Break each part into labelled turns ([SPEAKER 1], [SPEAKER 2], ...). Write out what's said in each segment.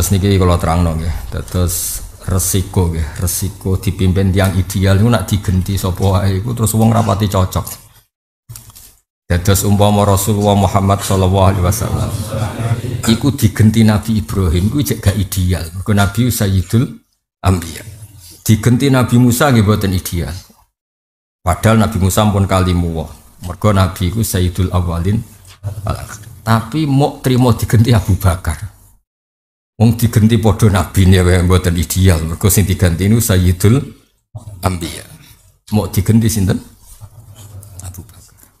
[SPEAKER 1] Terus niki kalau terang dong ya, terus resiko ya, resiko dipimpin yang ideal itu nak digenti sopoh itu terus uang rapati cocok. Terus umpama Rasulullah Muhammad Shallallahu Alaihi Wasallam, iku digenti Nabi Ibrahim, iku gak ideal. Kau Nabi Sayyidul Ambiya, digenti Nabi Musa gitu buatan ideal. Padahal Nabi Musa pun kali muwah, mergo Nabi iku Sayyidul Awalin. Tapi mau terima digenti Abu Bakar. Wong diganti podo nabi nih wae buatan ideal. Mergo sing diganti niku Sayyidul Ambia. Mau diganti sinten? Abu Bakar.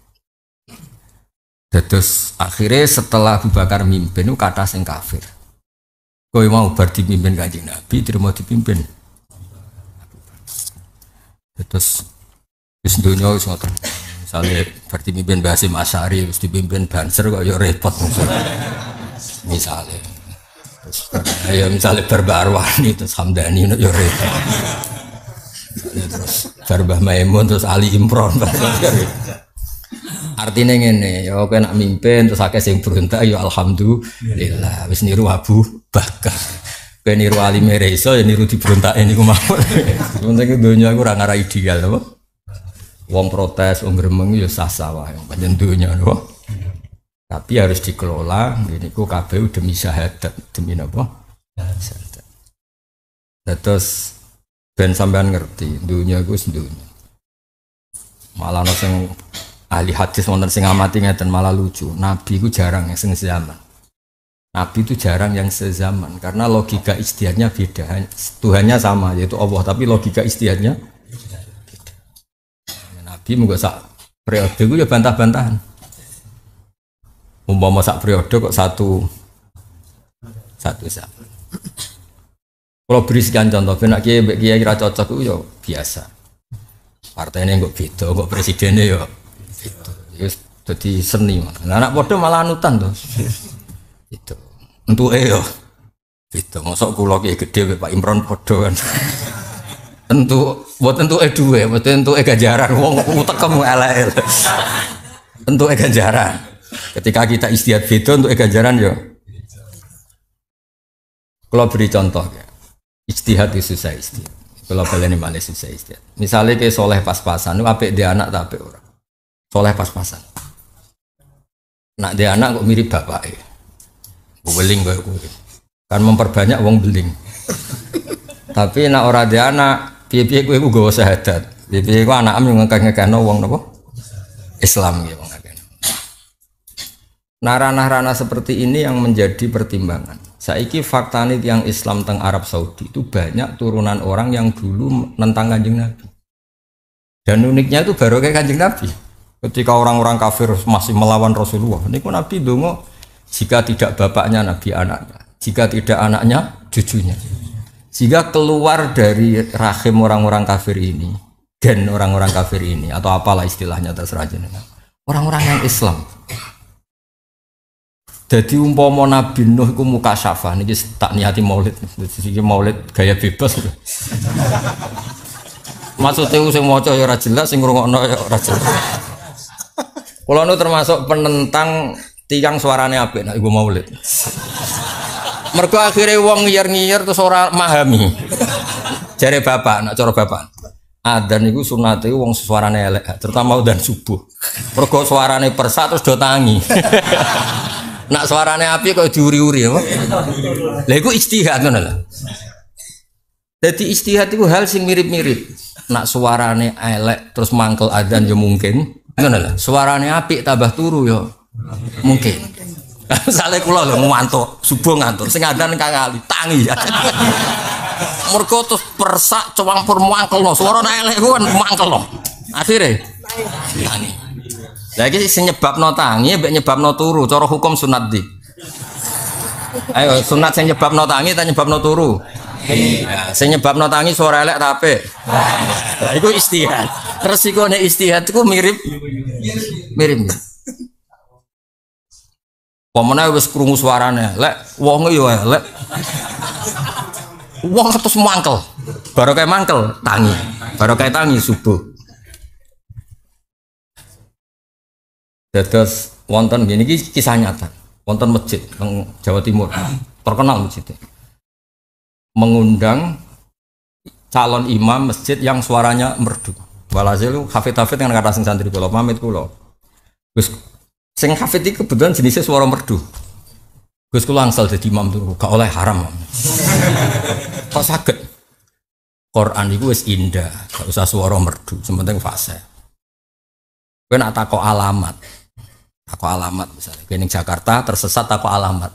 [SPEAKER 1] Terus akhirnya setelah Abu Bakar mimpin kata sing kafir. Kau mau berarti mimpin gaji Nabi, terima dipimpin. Terus wis donya wis ngoten. Misale berarti mimpin Basim Masari wis dipimpin Banser kok ya repot. Misalnya ya misalnya Barba terus Hamdani itu ya, ya terus Barba Maimun terus Ali Imron artinya ini ya oke nak mimpin terus akeh sing beruntak ya alhamdulillah wis niru Abu Bakar kowe niru Ali Mereso ya niru diberuntake niku mawon penting donya aku ora ideal apa wong protes wong gremeng ya sah-sah wae panjen donya apa tapi harus dikelola ini ku KPU demi syahadat, demi apa? Syahadat. Terus ben sampean ngerti, dunia ku dunia. Malah ono ahli hadis wonten sing amati ngeten malah lucu. Nabi ku jarang yang sing zaman. Nabi itu jarang yang sezaman karena logika istiadatnya beda. Tuhannya sama yaitu Allah tapi logika istiadatnya Nabi mungkin sak periode gue ya bantah-bantahan umpama sak periode kok satu satu sak kalau beri sekian contoh benak kiai kiai kira cocok itu ya biasa partainya nggak beda kok presidennya ya Itu Yus, ya jadi seni nah, anak bodoh malah nutan tuh itu untuk eh yo ya itu masuk kulo kiai gede Pak Imron bodoh kan tentu buat tentu eh dua buat tentu eh ganjaran wong utek kamu elel tentu eh ganjaran Ketika kita istiad beda untuk ganjaran yo, Kalau beri contoh ya. Istihad itu susah istihad. Kalau kalian malah susah istihad. Misalnya kayak soleh pas-pasan, itu dia anak tapi orang. Soleh pas-pasan. Nak dia anak kok mirip bapak ya. Beling gue gue. Kan memperbanyak uang beling. tapi nak orang dia anak, piye gue gue gak usah hadat. Piye-piye gue anak am yang ngekang-ngekang uang nopo. Islam gitu. Narana-narana seperti ini yang menjadi pertimbangan. Saiki faktanya yang Islam teng Arab Saudi itu banyak turunan orang yang dulu nentang kanjeng Nabi. Dan uniknya itu baru kayak kanjeng Nabi. Ketika orang-orang kafir masih melawan Rasulullah, ini pun Nabi dongo jika tidak bapaknya Nabi anaknya, jika tidak anaknya cucunya. Jika keluar dari rahim orang-orang kafir ini, gen orang-orang kafir ini atau apalah istilahnya terserah jenengan. Orang-orang yang Islam jadi umpama Nabi Nuh itu muka syafa niki tak niati maulid. Jadi maulid gaya bebas. Maksudnya sing mau ya ora jelas, sing ngrungokno ya ora jelas. nu termasuk penentang tiang suarane apik nek iku maulid. Mereka akhirnya uang ngiyer-ngiyer terus suara mahami. Jare bapak, nak cara bapak. Adan itu sunate uang suarane elek, terutama udan subuh. Mergo suarane persat terus tangi. Nak suarane api kok diuri-uri apa? Lha iku ijtihad ngono lho. Dadi ijtihad iku hal sing mirip-mirip. Nak suarane elek terus mangkel adzan ya mungkin. Ngono lho. Suarane apik tambah turu yo, ya mungkin. Sale kula lho ngantuk, subuh ngantuk, sing adzan kang ali tangi ya. Mergo terus persak cowang pur mangkel lho, suarane elek kuwi kan mangkel lho. Akhire tangi. Lagi sing nyebabno tangi ya mbek nyebabno turu cara hukum sunat di. Ayo sunat sing nyebabno tangi ta nyebabno turu. saya sing nyebabno tangi suara elek ta apik? Nah, iku istihad. Resikone istihad iku mirip mirip. Pemene wis krungu suaranya lek wonge yo elek. Wong terus mangkel. Baru kayak mangkel tangi. Baru kayak tangi subuh. Dados wonten gini kisah nyata. Wonten masjid teng Jawa Timur terkenal masjid, e. Mengundang calon imam masjid yang suaranya merdu. Walhasil hafid hafid dengan kata sing santri Pulau pamit Pulau. Gus sing hafid itu kebetulan jenisnya suara merdu. Gus kulo angsal jadi imam tuh gak oleh haram. Kok sakit? Quran itu wis indah, gak usah suara merdu, sementing fase. fasih. nak atakoh alamat, Aku alamat misalnya. Kini Jakarta tersesat aku alamat.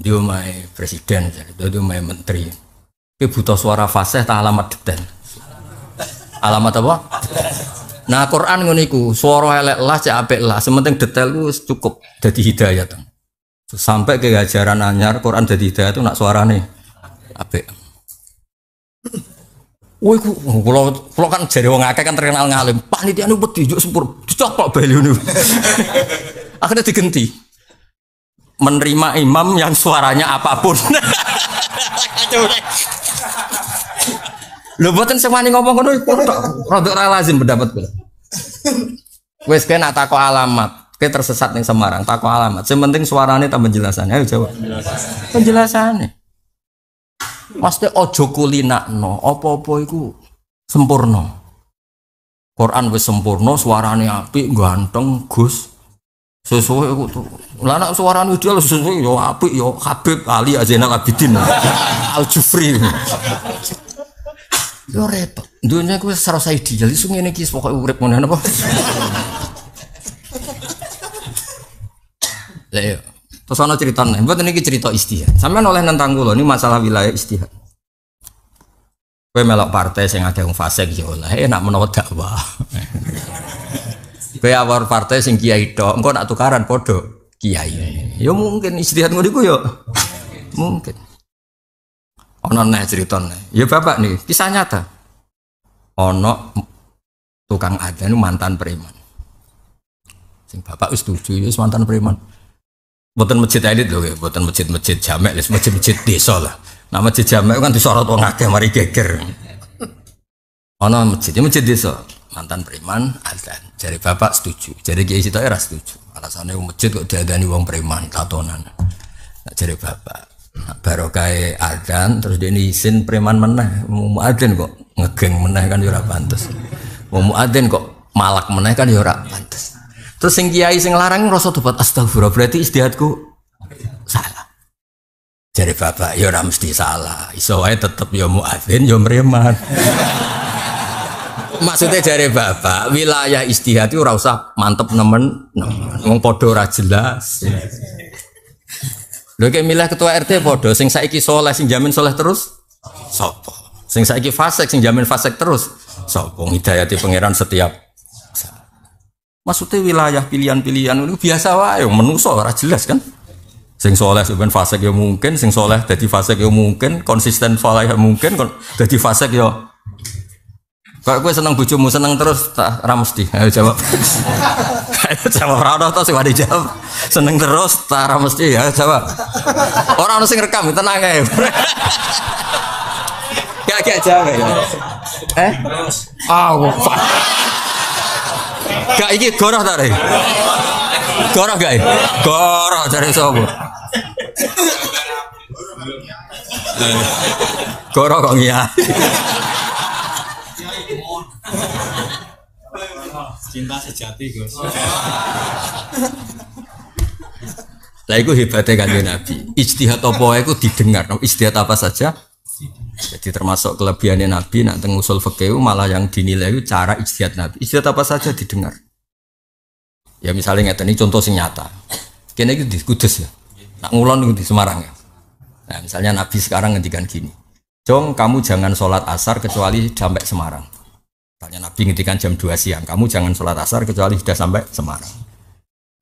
[SPEAKER 1] Dia umai presiden, jadi di umai menteri. Tapi butuh suara fase, tak alamat detail Alamat apa? Nah Quran nguniku suara elek lah cek lah. Sementing detail lu cukup jadi hidayah tuh. Sampai ke gajaran anyar Quran jadi hidayah tuh nak suara nih apik. Woi, kalau oh, kalau kan jadi wong akeh kan terkenal ngalim. Panitia nu buat juk sempur, dicopot beli nu. Akhirnya diganti. Menerima imam yang suaranya apapun. buatin semua semani ngomong ngono produk, produk ralazim berdapat lazim pendapat kula. Wes kena alamat. Kita tersesat nih Semarang, tako alamat. Sementing suaranya tambah jelasannya. Ayo jawab. Penjelasannya. Mesti ojo kulinakno, apa-apa iku sempurna. Quran wis sempurna, suarane apik, ganteng, Gus. Sesuai iku to. Lah nek suarane ideal sesuai yo apik yo Habib Ali Azinal Abidin. Al Jufri. Yo repot. Dunia gue serasa ideal, isu ngene kis pokoknya urip mana apa? Lah Terus cerita critane, ini ini cerita istihad. Sampeyan oleh nentang kula ini masalah wilayah istihad. Gue melok partai sing ada yang fasik ya oleh eh, nak menawa dakwah. Gue awar partai sing kiai dok, engkau nak tukaran podo kiai. Ya mungkin istihad gue iku ya. Mungkin. nih cerita nih, Ya Bapak nih, kisah nyata. Ono tukang ada ini mantan preman. Sing Bapak wis setuju ya mantan preman. Buatan masjid elit loh, buatan masjid-masjid jamek, masjid-masjid desa lah. Nah masjid jamek kan disorot orang akeh, mari geger. Ono masjid, ya masjid desa. Mantan preman, azan. Jadi bapak setuju, jadi kiai situ era setuju. Alasannya masjid kok diadani uang preman, katonan. Nah, jadi bapak. Nah, barokai e azan, terus dia ini izin preman meneh, mau azan kok ngegeng meneh kan jurah ya pantas. Mau azan kok malak meneh kan jurah ya pantas. Terus sing kiai sing larang ngerasa tobat astagfirullah berarti istihadku salah. Jadi bapak, ya ora mesti salah. Iso wae tetep ya muadzin ya mreman. Maksudnya jadi bapak, wilayah istihad itu rasa usah mantep nemen, nemen. Wong padha ora jelas. Lho kayak milih ketua RT podo, sing saiki soleh, sing jamin soleh terus, sopo. Sing saiki fasek, sing jamin fasek terus, sopo. Hidayati pangeran setiap Maksudnya wilayah pilihan-pilihan itu biasa yang menuso ora jelas kan. Sing soleh sebenarnya fase yang mungkin, sing soleh jadi fase yang mungkin, konsisten fase yang mungkin, jadi fase yo. Kalau gue seneng bujumu seneng terus, tak ramesti. Ayo jawab. Ayo jawab rada tau sih wadi jawab. Seneng terus, tak ramesti. Ayo jawab. Orang sing rekam, tenang ae. Gak gak jawab ya. Eh? Ah, oh, Gak iki goroh ta, Rek? Goroh gak? Eh? Goroh cari sapa? Goroh kok ya,
[SPEAKER 2] Cinta sejati, Gus.
[SPEAKER 1] Lah iku hebatnya kanjeng Nabi. Ijtihad apa iku didengar. Ijtihad apa saja jadi termasuk kelebihannya Nabi nak teng usul malah yang dinilai cara istiadat Nabi. Ijtihad apa saja didengar. Ya misalnya ngeten ini contoh sing nyata. Kene iki di Kudus ya. Nak ngulon di Semarang ya. Nah, misalnya Nabi sekarang ngendikan gini. Jong, kamu jangan sholat asar kecuali sampai Semarang. Tanya Nabi ngendikan jam 2 siang. Kamu jangan sholat asar kecuali sudah sampai Semarang.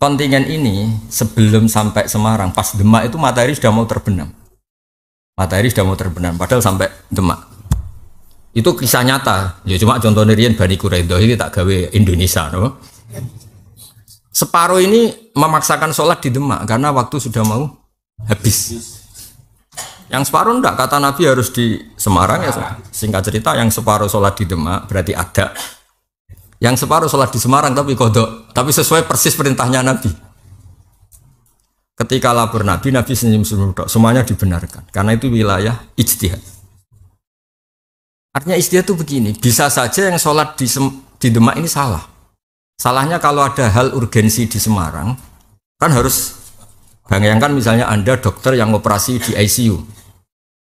[SPEAKER 1] Kontingen ini sebelum sampai Semarang, pas Demak itu matahari sudah mau terbenam matahari sudah mau terbenam padahal sampai demak itu kisah nyata ya cuma contohnya Rian Bani kureido ini tak gawe Indonesia no? separuh ini memaksakan sholat di demak karena waktu sudah mau habis yang separuh enggak kata Nabi harus di Semarang ya singkat cerita yang separuh sholat di demak berarti ada yang separuh sholat di Semarang tapi kodok tapi sesuai persis perintahnya Nabi Ketika lapor Nabi, Nabi senyum-senyum Semuanya dibenarkan. Karena itu wilayah ijtihad. Artinya ijtihad itu begini. Bisa saja yang sholat di, di Demak ini salah. Salahnya kalau ada hal urgensi di Semarang, kan harus bayangkan misalnya Anda dokter yang operasi di ICU.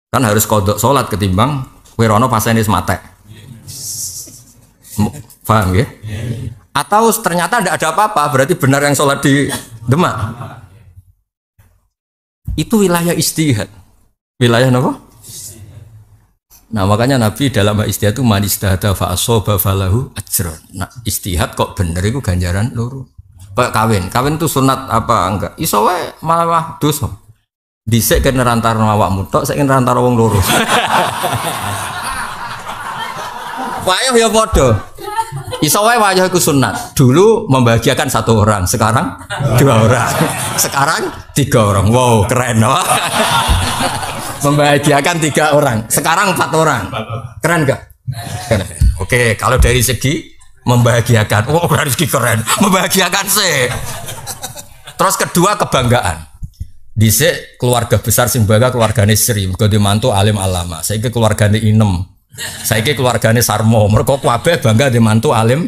[SPEAKER 1] Kan harus kodok sholat ketimbang Wirono pasien mate. faham ya? Atau ternyata tidak ada apa-apa, berarti benar yang sholat di Demak. Itu wilayah istihad. Wilayah apa? Nah makanya Nabi dalam istihad itu manis istihadah fa'asoba falahu ajra Nah istihad kok bener itu ganjaran luruh Pak kawin, kawin itu sunat apa enggak? Iso wae malah dosa. Dhisik kene rantarno mutok, saya saiki rantarno wong luruh Wayah ya bodoh Isowai ku sunat. Dulu membahagiakan satu orang, sekarang dua orang, sekarang tiga orang. Wow, keren. loh. membahagiakan tiga orang, sekarang empat orang. Keren gak? Keren. Oke, kalau dari segi membahagiakan, wow oh, dari segi keren, membahagiakan sih. Terus kedua kebanggaan. Di keluarga besar bangga keluargane Sri, mergo mantu alim alama. Saiki keluargane Inem, Saiki keluargane Sarmo, mereka kabeh bangga di mantu alim.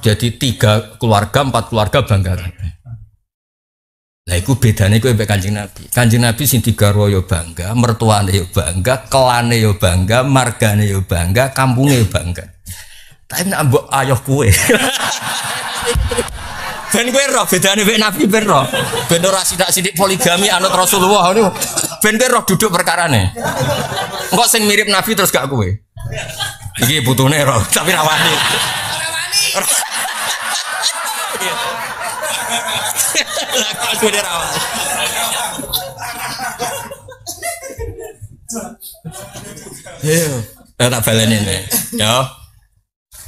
[SPEAKER 1] Jadi tiga keluarga, empat keluarga bangga. Nah, itu bedanya gue kancing Nabi. Kancing Nabi sing tiga royo ya bangga, mertuane yo ya bangga, kelane yo ya bangga, margane yo bangga, kampungnya yo bangga. Tapi nak mbok ayoh kue. Ben kowe roh bedane mek nabi ben roh. Ben ora sidik-sidik poligami anut Rasulullah niku. Ben kowe roh duduk perkarane. Engko sing mirip nabi terus gak kowe. Iki putune roh, tapi ra wani. Ora wani. Lah kok Iya, tak balenin ya. Ya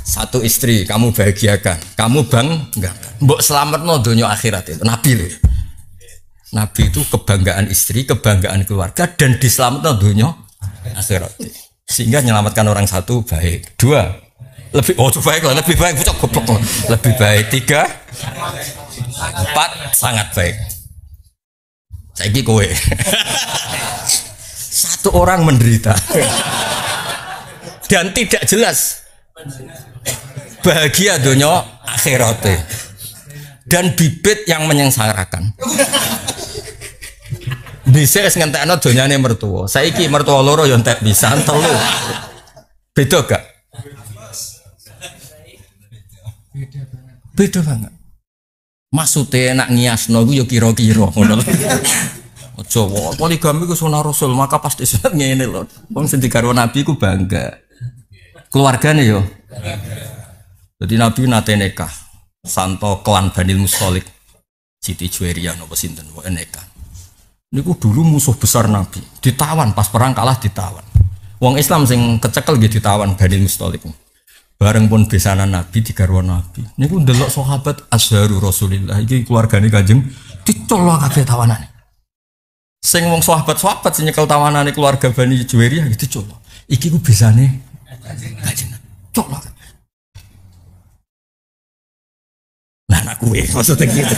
[SPEAKER 1] satu istri kamu bahagiakan, kamu bang enggak. Mbok selamat no dunia akhirat itu nabi loh. Nabi itu kebanggaan istri, kebanggaan keluarga dan diselamat no dunia akhirat. Sehingga menyelamatkan orang satu baik, dua lebih oh baik lah lebih baik cukup goblok lebih baik tiga empat sangat baik saya kowe satu orang menderita dan tidak jelas bahagia dunia akhirat dan bibit yang menyengsarakan bisa es dunia ini mertua iki mertua loro yang tak bisa telu beda gak beda banget maksudnya nak no gue yo kiro Jawa poligami ke sunah rasul maka pasti sunnah ngene loh. wong sing digarwa nabi ku bangga keluarganya yo. Jadi Nabi nate nikah. Santo klan Banil Mustolik. Siti Juwairia nopo sinten wae Niku dulu musuh besar Nabi, ditawan pas perang kalah ditawan. Wong Islam sing kecekel gitu ditawan Banil Mustolik. Bareng pun besanan Nabi digarwa Nabi. Niku delok sahabat Azharu Rasulillah iki keluargane kajeng dicolok kafe tawanan. Sing wong sahabat-sahabat sing nyekel tawanane keluarga Bani gitu coba. Iki ku nih kanjeng lah anak kue maksudnya gitu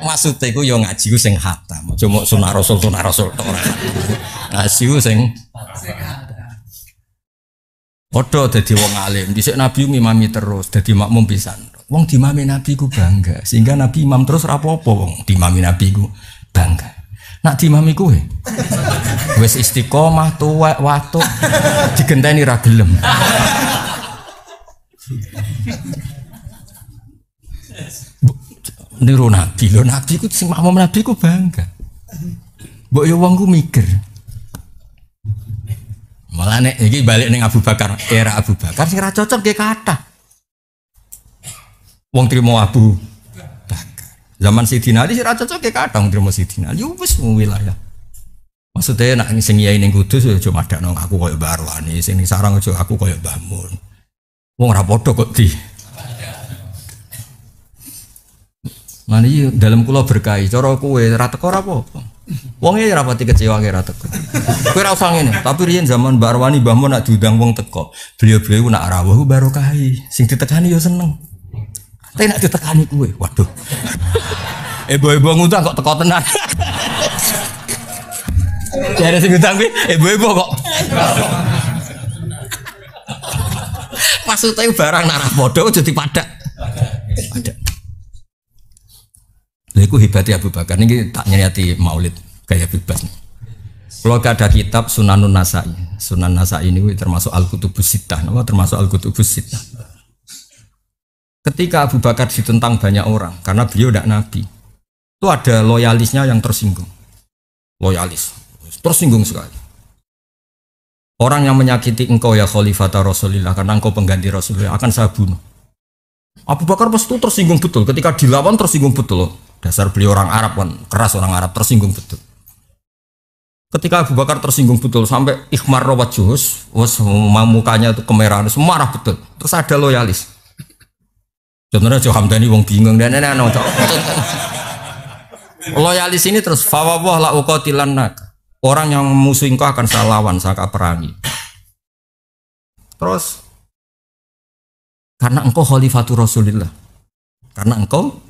[SPEAKER 1] maksudnya gue yang ngaji ku sing hatam cuma sunah rasul sunah rasul ngaji ku sing Odo jadi wong alim, dhisik Nabi ngimami terus, jadi makmum bisa. Wong dimami Nabi ku bangga, sehingga Nabi imam terus rapopo wong dimami Nabi ku bangga. Nak dimami kue wes istiqomah tuwek watu, digenteni ra gelem niru nabi lo nabi ku sing makmum nabi ku bangga mbok yo wong ku mikir malah nek iki balik ning Abu Bakar era Abu Bakar sing ra cocok ge kata wong trimo Abu Bakar zaman Sidin Ali sing ra cocok ge kata wong trimo Sidin Ali wis wilayah Maksudnya nak ini yai ini Kudus ya cuma ada nong aku koyo Mbak Arwani, sing sarang aja aku koyo Mbah Mun. Wong ora kok di. iya dalam kulo berkai Coro kue ra teko ora ya rapati kecewa ge ra Kue Kue rausang ini. tapi rian zaman Mbak Arwani Mun nak diundang wong teko, beliau-beliau nak rawuh kahi, e. sing ditekani yo ya seneng. Tapi nak ditekani kue waduh. Ebo-ebo ngutang kok teko tenar. Jadi sing utang kuwi eh, ibu-ibu kok. Maksudnya barang narah bodoh jadi padak. Padak. Lha iku hebate ya, Abu Bakar niki tak nyeriati Maulid gaya bebas. Kalau ada kitab Sunanun Nasai, Sunan Nasai ini termasuk Al Kutubus Sittah, nama termasuk Al Kutubus Sittah. Ketika Abu Bakar ditentang banyak orang karena beliau tidak nabi, itu ada loyalisnya yang tersinggung. Loyalis, Terus singgung sekali. Orang yang menyakiti engkau ya khalifata Rasulillah karena engkau pengganti Rasulullah akan saya bunuh. Abu Bakar pas itu tersinggung betul. Ketika dilawan tersinggung betul Dasar beli orang Arab kan keras orang Arab tersinggung betul. Ketika Abu Bakar tersinggung betul sampai ikhmar rawat jus, was mukanya itu kemerahan, semarah betul. Terus ada loyalis. Sebenarnya Jo Hamdani wong bingung dan nenek anu loyalis ini terus fawwah la ukotilan nak. Orang yang musuh engkau akan saya lawan, saya perangi. Terus karena engkau khalifatul Rasulillah. Karena engkau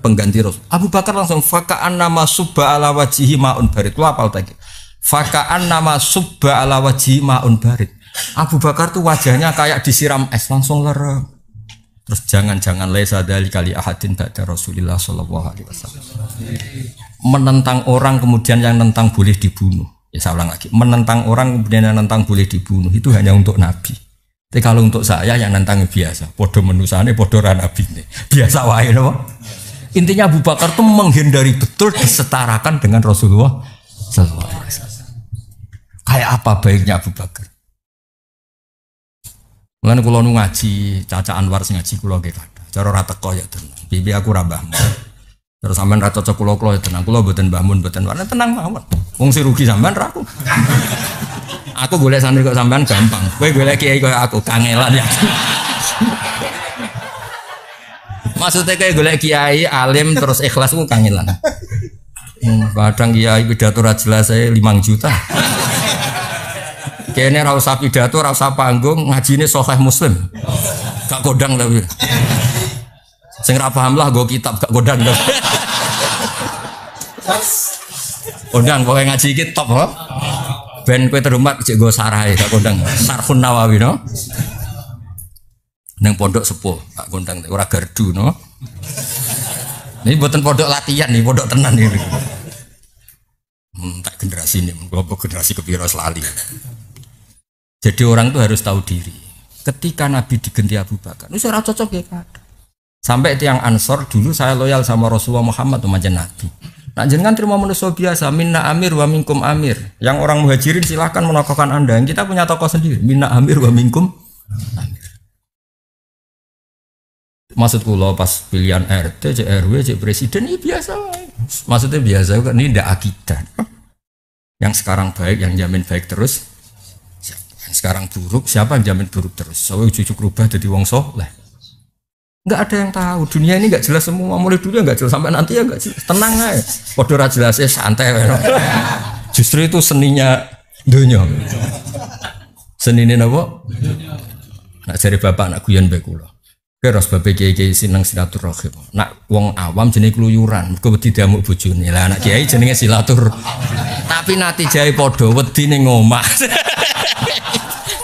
[SPEAKER 1] pengganti Rasul. Abu Bakar langsung fakaan nama subba ala wajihi maun barit. Lu apal tadi? Fakaan nama subba ala wajihi maun barit. Abu Bakar tuh wajahnya kayak disiram es langsung lerem. Terus jangan-jangan lesa dari kali ahadin ba'da Rasulillah sallallahu alaihi wasallam menentang orang kemudian yang nentang boleh dibunuh. Ya saya ulang lagi, menentang orang kemudian yang nentang boleh dibunuh itu hanya untuk nabi. Tapi kalau untuk saya yang nentang biasa, podo menusane, podo nabi ini. Biasa wae loh. Intinya Abu Bakar itu menghindari betul disetarakan dengan Rasulullah Kayak apa baiknya Abu Bakar? Mulane kula nu ngaji, Caca Anwar sing ngaji kula nggih Cara ra teko ya tenan. Bibi aku rabah mau. Terus sampean ra cocok kula kula ya tenang kula mboten Mbah Mun mboten warna tenang mawon. Wong si rugi sampean ra aku. aku golek santri kok sampean gampang. Kowe golek kiai kok aku kangelan ya. Maksudnya kayak golek kiai alim terus ikhlas ku kangelan. Hmm, kadang kiai pidato ra jelas saya eh, 5 juta. kene ra usah pidato, ra usah panggung, ngajine sahih muslim. Gak kodang tapi. Sing paham lah gue kitab gak godang. Undang pokoknya ngaji iki top ho. Ben kowe terhormat cek gue sarai e, gak godang. Sarfun Nawawi no. Neng pondok sepuh gak godang. ora gardu no. Ini buatan pondok latihan nih, pondok tenan ini. Hmm, tak generasi ini, kelompok generasi kepiro selali. Jadi orang tuh harus tahu diri. Ketika Nabi digenti Abu Bakar, ini cocok ya kan? Sampai tiang Ansor dulu saya loyal sama Rasulullah Muhammad macam Nabi. Nah jangan terima manusia biasa minna amir wa minkum amir. Yang orang muhajirin silahkan menokohkan anda. Yang kita punya tokoh sendiri minna amir wa minkum amir. Maksudku loh pas pilihan RT, CRW, C presiden ini ya biasa. Maksudnya biasa kan ini tidak akidah. Yang sekarang baik, yang jamin baik terus. Yang sekarang buruk, siapa yang jamin buruk terus? Saya so, cucu rubah jadi wong soleh nggak ada yang tahu dunia ini nggak jelas semua mulai dulu ya nggak jelas sampai nanti ya nggak jelas tenang aja kodora jelas ya santai ya. justru itu seninya dunia seni ini nabo nak cari bapak nak guyon baik kula ros bapak kiai kiai seneng silaturahim. Nak wong awam jenis keluyuran, kau tidak bujuni lah. Nak kiai jenisnya silatur. Tapi nanti jai podo, wedi neng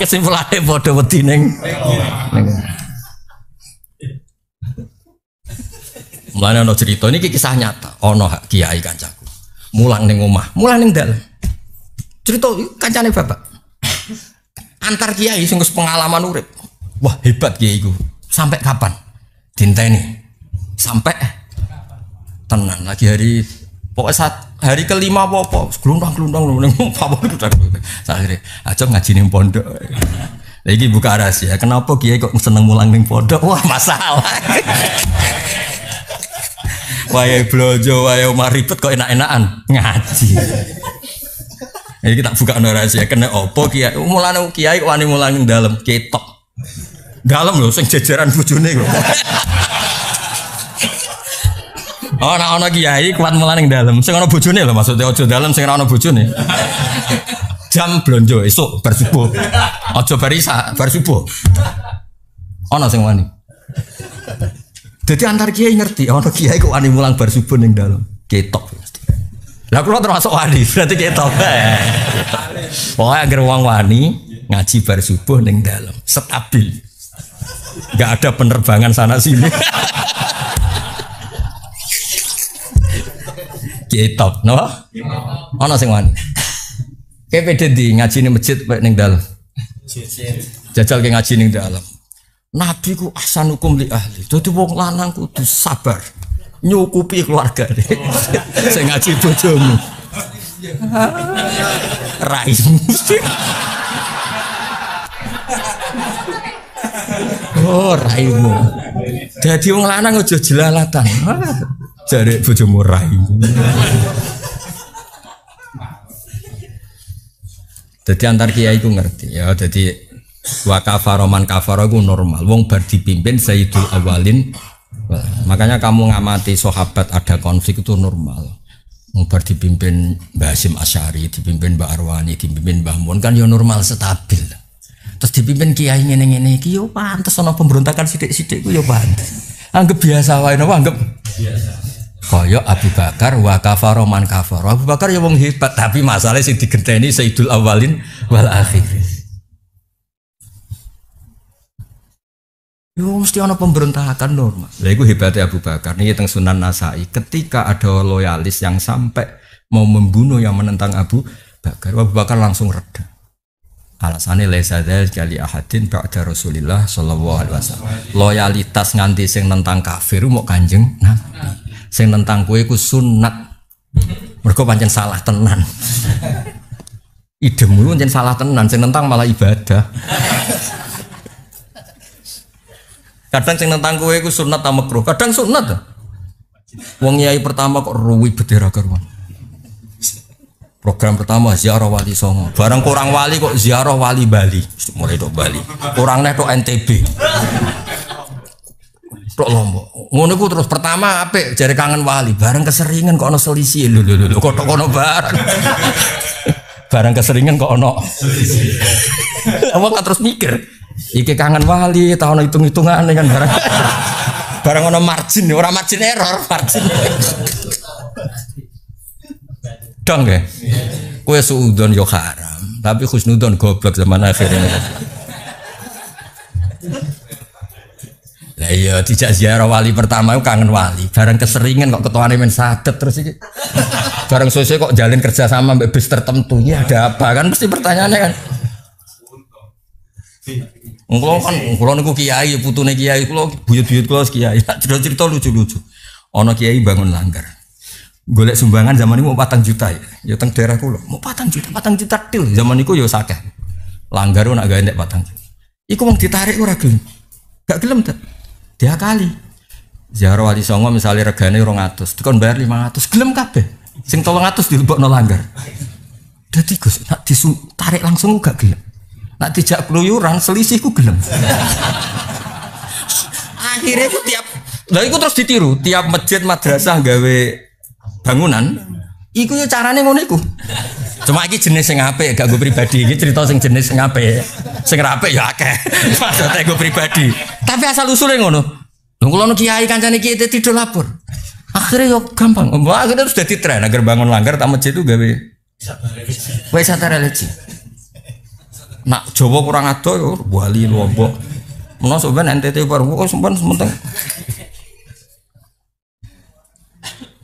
[SPEAKER 1] Kesimpulannya podo wedi neng. Mulane ana cerita niki kisah nyata. no kiai kancaku. Mulang ning omah, mulang ning dalem. Cerita kancane bapak. Antar kiai sing pengalaman urip. Wah, hebat kiai iku. Sampai kapan? Dinteni. Sampai tenan lagi hari pokoknya saat hari kelima apa apa gelundang gelundang gelundang favorit udah akhirnya aja ngaji nih pondok lagi buka rahasia kenapa kiai kok seneng mulang nih pondok wah masalah Wayai blojo, wayai omah ribet kok enak-enakan ngaji. Ini kita buka narasi rahasia kena opo kiai. Mulane kiai kok wani mulane dalam ketok. Dalam loh sing jajaran bojone kok. Ora oh, ana kiai kuat mulane dalam. Sing ana bojone lho maksudnya aja dalam sing ono ana bojone. Jam blonjo esuk bar subuh. Aja barisa bar subuh. Ana sing wani. Jadi antar kiai ngerti, ono kiai kok wani mulang bar subuh ning dalem. Ketok Lah kula termasuk wani, berarti ketok. Pokoke anggere wong wani ngaji bar subuh ning dalem, stabil. Enggak ada penerbangan sana sini. Ketok, no? Ono sing wani. kepede di ngaji ning masjid ning dalem. Jajal ke ngaji ning dalem. Nabi ku hukum li ahli. Dadi wong lanang kudu sabar nyukupi keluarga deh. Oh. Saya ngaji bojomu. Raimu musik. Oh, raimu. Jadi wong lanang aja jelalatan. Jare bojomu raimu. Jadi antar kiai ku ngerti ya. Jadi wa man kafaro itu normal wong bar dipimpin sayyidul awalin makanya kamu ngamati sahabat ada konflik itu normal wong bar dipimpin Mbah Hasyim Asyari dipimpin Mbak Arwani dipimpin Mbah Mun kan ya normal stabil terus dipimpin kiai ngene-ngene iki yo ya pantes ana pemberontakan sithik-sithik ku yo ya pantes anggap biasa wae napa anggap biasa Koyo Abu Bakar wa kafaro man kafaro. Abu Bakar ya wong hebat tapi masalahnya sing digenteni Sayyidul Awalin wal Akhirin. Yo mesti ono pemberontakan normal. Lha iku hebatnya Abu Bakar niki teng Sunan Nasai. Ketika ada loyalis yang sampai mau membunuh yang menentang Abu Bakar, Abu Bakar langsung reda. Alasannya lezadel kali ahadin ba'da Rasulillah sallallahu alaihi wasallam. Loyalitas nganti sing nentang kafir mau Kanjeng Nabi. Sing nentang kowe iku sunat. Mergo pancen salah tenan. Idemu pancen salah tenan, sing nentang malah ibadah. Kadang sing nentang kowe iku sunat ta makruh, kadang sunat ta. Wong yai pertama kok ruwi bendera karuan. Program pertama ziarah wali songo. Barang kurang wali kok ziarah wali Bali. Mulai dok Bali. Kurang neh dok NTB. Tok lombo Ngono ku terus pertama ape jare kangen wali. bareng keseringan kok ono selisih. Lho lho lho kok ono barang. barang keseringan kok ono. Awak terus mikir. Iki kangen wali, tahun hitung-hitungan dengan barang. barang ono margin, ora margin error, margin. Dong ya. Kue suudon yo haram, tapi khusnudon goblok zaman akhirnya. Lah iya tidak ziarah wali pertama itu kangen wali. Barang keseringan kok ketua men sadet terus iki. Barang sosial kok jalin kerja sama bis tertentu. Ya ada apa kan mesti pertanyaannya kan. Kulo kan iya kulo niku kiai, putune kiai kulo buyut-buyut kulo kiai. Cerita-cerita lucu-lucu. Ono kiai bangun langgar. Golek sumbangan zaman mau patang juta ya. Ya teng daerah kulo. Mau patang juta, patang juta til. Zaman niku yo ya sakit. Langgar nak gak nek patang juta. Iku mau ditarik ora gelem. Gak gelem tuh, Dia kali. Jaro wali songo misalnya regane 200, kan bayar 500, gelem kape, Sing 300 no langgar. Dadi Gus, nak disu tarik langsung gak gelem. Nak tidak keluyuran, selisihku gelem. Akhirnya itu tiap, lah itu terus ditiru. Tiap masjid madrasah gawe bangunan, iku ya carane ngono iku. Cuma iki jenis sing apik gak gue pribadi. Iki cerita sing jenis sing apik. Sing rapi ya akeh. Maksudnya gue pribadi. Tapi asal usulnya ngono. Lha kula nu kiai kancane itu tidur lapor. Akhirnya yo ya gampang. Akhirnya sudah tren agar bangun langgar tak masjid itu gawe. Wisata religi nak Jawa kurang ada ya Bali Lombok menawa sampean NTT baru kok sampean sementing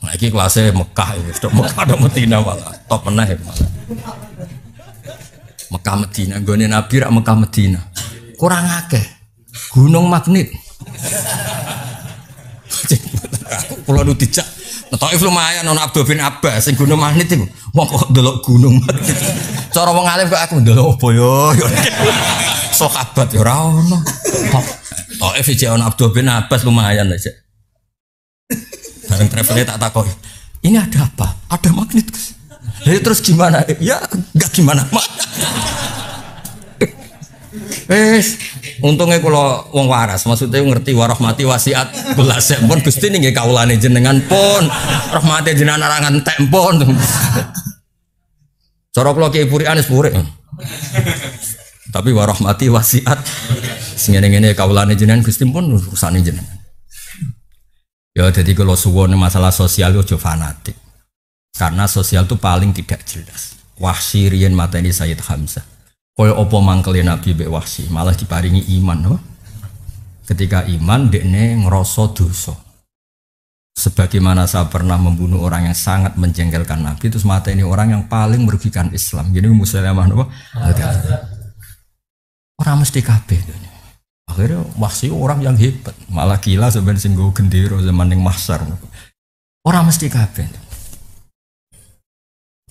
[SPEAKER 1] nah iki kelasnya Mekah ya sudah Mekah tok Medina malah top meneh malah ya, Mekah Medina gone Nabi rak Mekah Medina kurang akeh gunung magnet Pulau nu Taif lumayan ono Abdul bin Abbas sing gunung manit iku. Wong kok gunung manit. Cara wong alim kok aku ndelok apa yo. Sahabat yo ora ono. Taif iki ono Abdul bin Abbas lumayan aja. Bareng travelnya tak takoi. Ini ada apa? Ada magnet. Jadi terus gimana? Ya enggak gimana, Mak. Wes, untungnya kalau wong waras, maksudnya ngerti warahmati wasiat belas sempon, Gusti gak kaulane jenengan pon rahmati jenengan arangan tempon. Corok lo kayak Puri Anis Puri. Tapi warahmati wasiat sing ini kaulane jenengan Gusti pun urusan jenengan. Ya jadi kalau suwon masalah sosial itu fanatik. Karena sosial itu paling tidak jelas. Wah Sirian mata ini Sayyid Hamzah Koyo opo mangkele Nabi be wahsi, malah diparingi iman, no? Ketika iman dekne ngerasa dosa. Sebagaimana saya pernah membunuh orang yang sangat menjengkelkan Nabi, terus mata ini orang yang paling merugikan Islam. Jadi muslimah no? Orang mesti kabeh Akhirnya wahsi orang yang hebat, malah gila sebenarnya gue gendero zaman yang no. Orang mesti kabeh.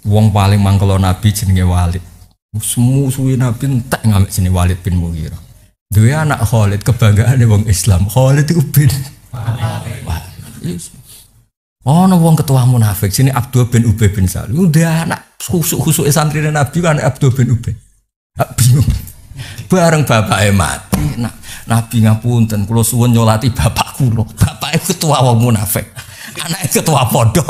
[SPEAKER 1] Wong paling mangkelo Nabi jenenge Walid suwi Nabi entek ngamek sini Walid bin Mughirah. Dua anak Khalid kebanggaan wong Islam. Khalid itu bin iya. Ono wong ketua munafik sini Abdul bin Ubay bin Salul. Udah anak khusuk-khusuk santri Nabi kan Abdul bin Ubay. Bingung. Bareng bapaknya mati. Nah, Nabi ngapunten kula suwun nyolati bapak kula. Bapake ketua wong munafik. anak ketua pondok.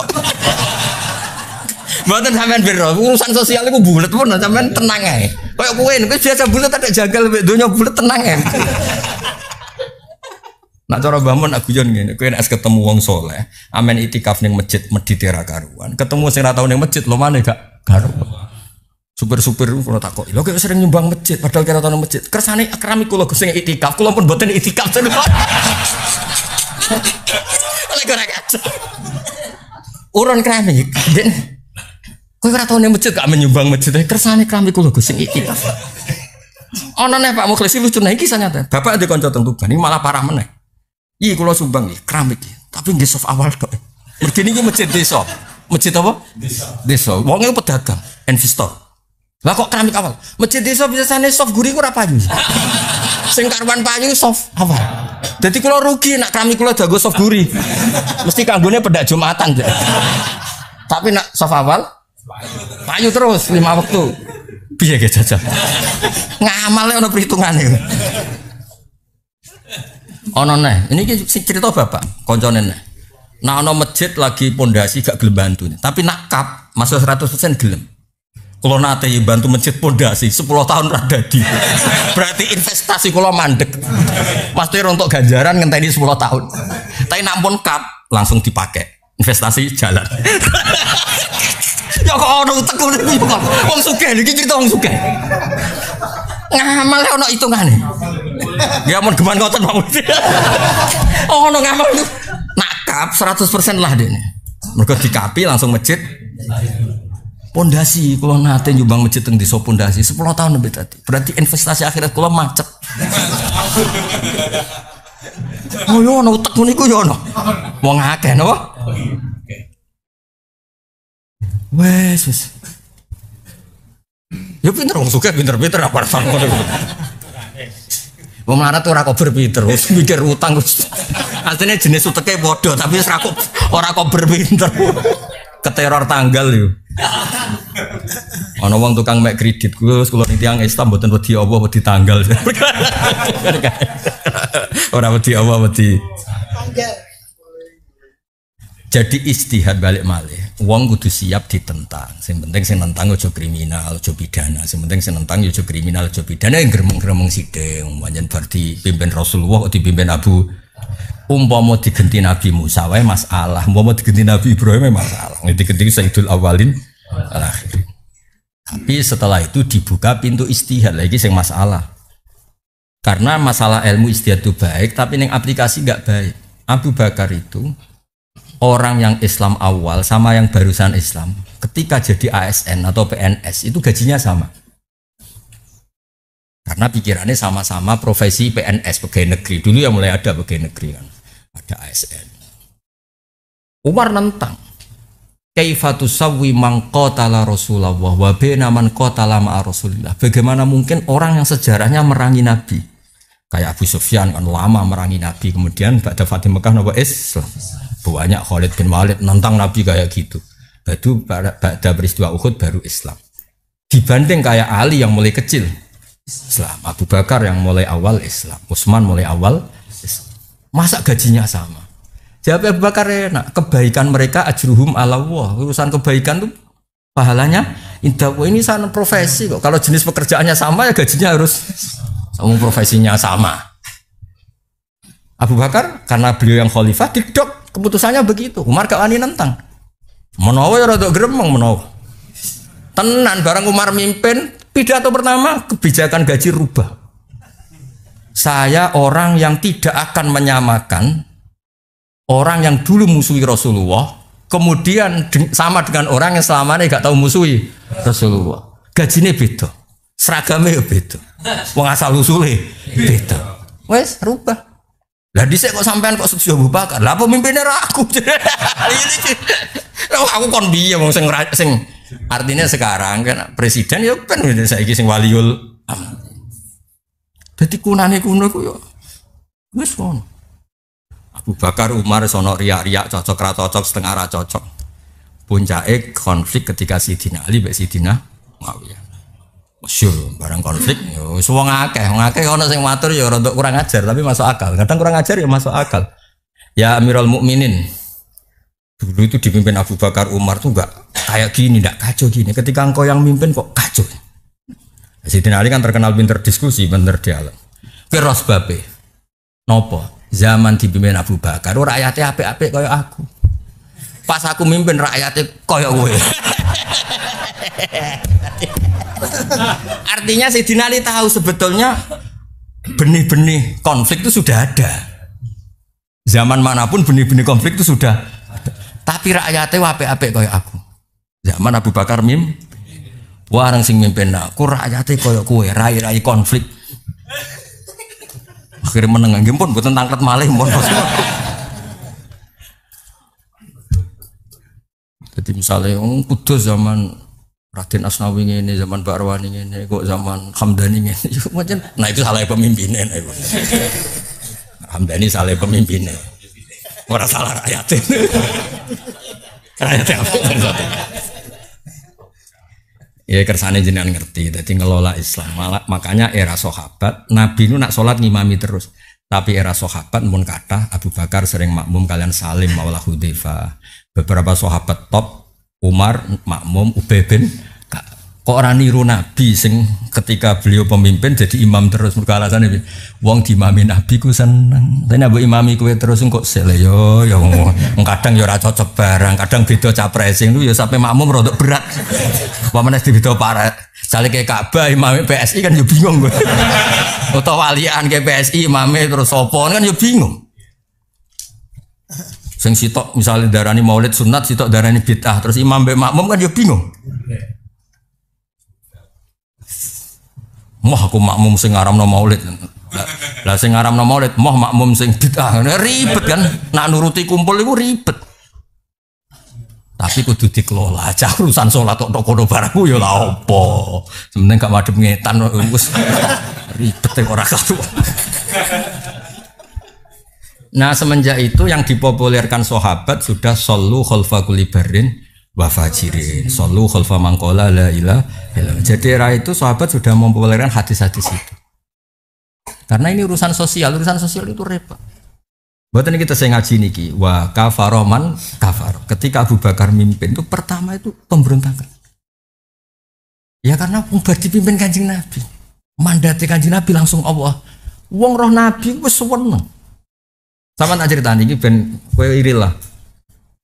[SPEAKER 1] Mboten sampean biro, urusan sosial iku bulet pun sampean tenang ae. Kayak kowe nek biasa bulet ada jagal mek donya bulet tenang ae. Nak cara mun aku guyon ngene, kowe nek ketemu wong soleh, amen itikaf ning masjid meditera karuan. Ketemu sing ra tau ning masjid lo mana gak karuan. Supir-supir tak kok. lho kok sering nyumbang masjid padahal kira tau ning masjid. Kersane akrami kula Gus sing itikaf, kula pun mboten itikaf tenan. Oleh ora kacau. Urun keramik. Kowe ora tau masjid gak menyumbang masjid. Eh, kersane kramik kula Gus iki. Ana neh Pak Mukhlis lucu nah iki sangat. Ya. Bapak ada kanca teng Tuban, iki malah parah meneh. Iki iya, kula sumbang iki iya, keramik iki. Iya. Tapi nggih soft awal kok. Eh. Mergi niki masjid desa. Masjid apa? Desa. Desa. Wong pedagang, investor. Lah kok keramik awal? Masjid desa sana soft gurih ora payu. Sing karwan payu soft awal. Jadi kalau rugi nak keramik kalau jago soft gurih. Mesti kagunya pedak Jumatan. Tapi nak soft awal Payu terus lima waktu. Piye ge jajan. Ngamale ono perhitungane. Ono neh, ini sing cerita Bapak, koncone neh. Nah ono masjid lagi pondasi gak gelem bantu, tapi nakap kap masuk 100% gelem. Kalau nate ya bantu masjid pondasi 10 tahun radadi. Berarti investasi kalau mandek. Pasti untuk ganjaran ngenteni 10 tahun. Tapi nampun kap langsung dipakai. Investasi jalan. Ya kok ono utek ngono iku ya kok. Wong sugih iki cerita wong sugih. Ngamal ono hitungane. Ya mun geman ngoten wong. Ono ngamal itu nakap 100% lah dene. Mergo dikapi langsung masjid. Pondasi kula nate nyumbang masjid teng desa pondasi 10 tahun lebih tadi. Berarti investasi akhirat kula macet. Oh yo ya ono utek ngono iku yo ya ono. Wong akeh napa? wes wes ya pinter wong suka pinter pinter apa rasal ngono Wong melarat ora kok berpinter, wis mikir utang wis. Asline jenis uteke bodoh tapi wis ora kok ora Keteror tanggal yo. Ana wong tukang mek kredit kuwi wis kula ning tiyang Islam mboten wedi apa wedi tanggal. Ora wedi apa wedi tanggal. Jadi istihad balik malih. Wong kudu siap ditentang. Sing penting sing nentang ojo kriminal, ojo pidana. Sing penting sing nentang ojo ya kriminal, ojo pidana yang gremeng-gremeng sithik. Wanjen berarti pimpin Rasulullah pimpin Abu umpama digenti Nabi Musa wae masalah, umpama digenti Nabi Ibrahim masalah. Nek digenti Sayyidul Awalin akhir. Tapi setelah itu dibuka pintu istihad lagi sing masalah. Karena masalah ilmu istihad itu baik, tapi yang aplikasi gak baik. Abu Bakar itu orang yang Islam awal sama yang barusan Islam ketika jadi ASN atau PNS itu gajinya sama karena pikirannya sama-sama profesi PNS pegawai negeri dulu yang mulai ada pegawai negeri kan ada ASN Umar nentang kaifatusawwi man qatala Rasulullah wa man qatala bagaimana mungkin orang yang sejarahnya merangi Nabi kayak Abu Sufyan kan lama merangi Nabi kemudian Ba'da Fatimah Mekah Nabi Islam banyak Khalid bin Walid nentang Nabi kayak gitu. itu pada peristiwa Uhud baru Islam. Dibanding kayak Ali yang mulai kecil Islam, Abu Bakar yang mulai awal Islam, Utsman mulai awal Islam. Masa gajinya sama? siapa Abu Bakar enak. Kebaikan mereka ajruhum ala Allah. Urusan kebaikan tuh pahalanya indah. Ini sana profesi kok. Kalau jenis pekerjaannya sama ya gajinya harus sama profesinya sama. Abu Bakar karena beliau yang khalifah didok keputusannya begitu. Umar gak wani nentang. Menawa ya rada gremeng menawa. Tenan barang Umar mimpin pidato pertama kebijakan gaji rubah. Saya orang yang tidak akan menyamakan orang yang dulu musuhi Rasulullah kemudian sama dengan orang yang selama ini gak tahu musuhi Rasulullah. Gajinya beda. Seragamnya ya beda. mengasal usulnya beda. Wes rubah. Lah dhisik kok sampean kok suci Abu Bakar. Lah pemimpinnya ra aku. aku kon mau wong sing sing artinya sekarang kan presiden ya kan saiki sing waliul jadi Dadi kunane kuno iku ya wis ngono. Abu Bakar Umar sono riak-riak cocok ra cocok setengah ra cocok. Puncake konflik ketika Sidina Ali mbek Sidina Muawiyah syur barang konflik, yo, wong ngakeh ngakeh akeh sing matur ya rada kurang ajar tapi masuk akal. Kadang kurang ajar ya masuk akal. Ya Amirul Mukminin. Dulu itu dipimpin Abu Bakar Umar tuh gak kayak gini, gak kacau gini. Ketika engkau yang mimpin kok kacau. Sidin Ali kan terkenal pinter diskusi, pinter dialog. Kiros babe. Nopo? Zaman dipimpin Abu Bakar, oh, rakyatnya ape-ape kaya aku. Pas aku mimpin rakyatnya kaya gue. Artinya si Dinali tahu sebetulnya benih-benih konflik itu sudah ada. Zaman manapun benih-benih konflik itu sudah ada. Tapi rakyatnya wape-ape kayak aku. Zaman Abu Bakar mim warang sing mimpin aku rakyatnya kayak kue, rai-rai konflik. Akhirnya menengah pun buat tentang ket malih pun. Jadi misalnya, oh, kudus zaman Raden Asnawi ini zaman Pak ini kok zaman Hamdani ini macam nah itu salah pemimpinnya nah itu nah, Hamdani salah pemimpinnya orang salah rakyatnya rakyat apa ya kersane jenengan ngerti jadi ngelola Islam Malah, makanya era sahabat Nabi nu nak sholat ngimami terus tapi era sahabat mun kata Abu Bakar sering makmum kalian Salim maulah Hudayfa beberapa sahabat top Umar makmum Ubay bin kok orang niru Nabi sing ketika beliau pemimpin jadi imam terus berkala sana, ini wong diimami Nabi ku seneng tapi nabi imami kue terus kok seleyo ya kadang ya cocok barang kadang beda capresing lu ya sampai makmum rodok berat apa mana di beda parah Sale kayak Ka'bah imamnya PSI kan ya bingung gue. Atau walian kayak PSI imamnya terus sopon kan ya bingung. Sing sitok misalnya darani maulid sunat, sitok darani bid'ah. Terus imam be makmum kan ya bingung. Moh aku makmum sing no maulid. Lah sing no maulid, moh makmum sing bid'ah. Nah, ribet kan. Nak nuruti kumpul itu ribet. Tapi kudu dikelola aja urusan sholat tok kono barangku ya lah opo. sebenarnya gak madem ngetan wis ribet ya, orang satu Nah semenjak itu yang dipopulerkan sahabat sudah solu khalfa kulibarin wafajirin Solu khalfa mangkola la ilah. Jadi era itu sahabat sudah mempopulerkan hadis-hadis itu. Karena ini urusan sosial, urusan sosial itu repa buat ini kita saya ngaji ki wa kafaroman kafar. Ketika Abu Bakar mimpin itu pertama itu pemberontakan. Ya karena umpah dipimpin kanjeng Nabi. Mandatnya kanjeng Nabi langsung Allah. Wong roh Nabi wes seneng. Sama tak cerita nih, ben kue iri lah.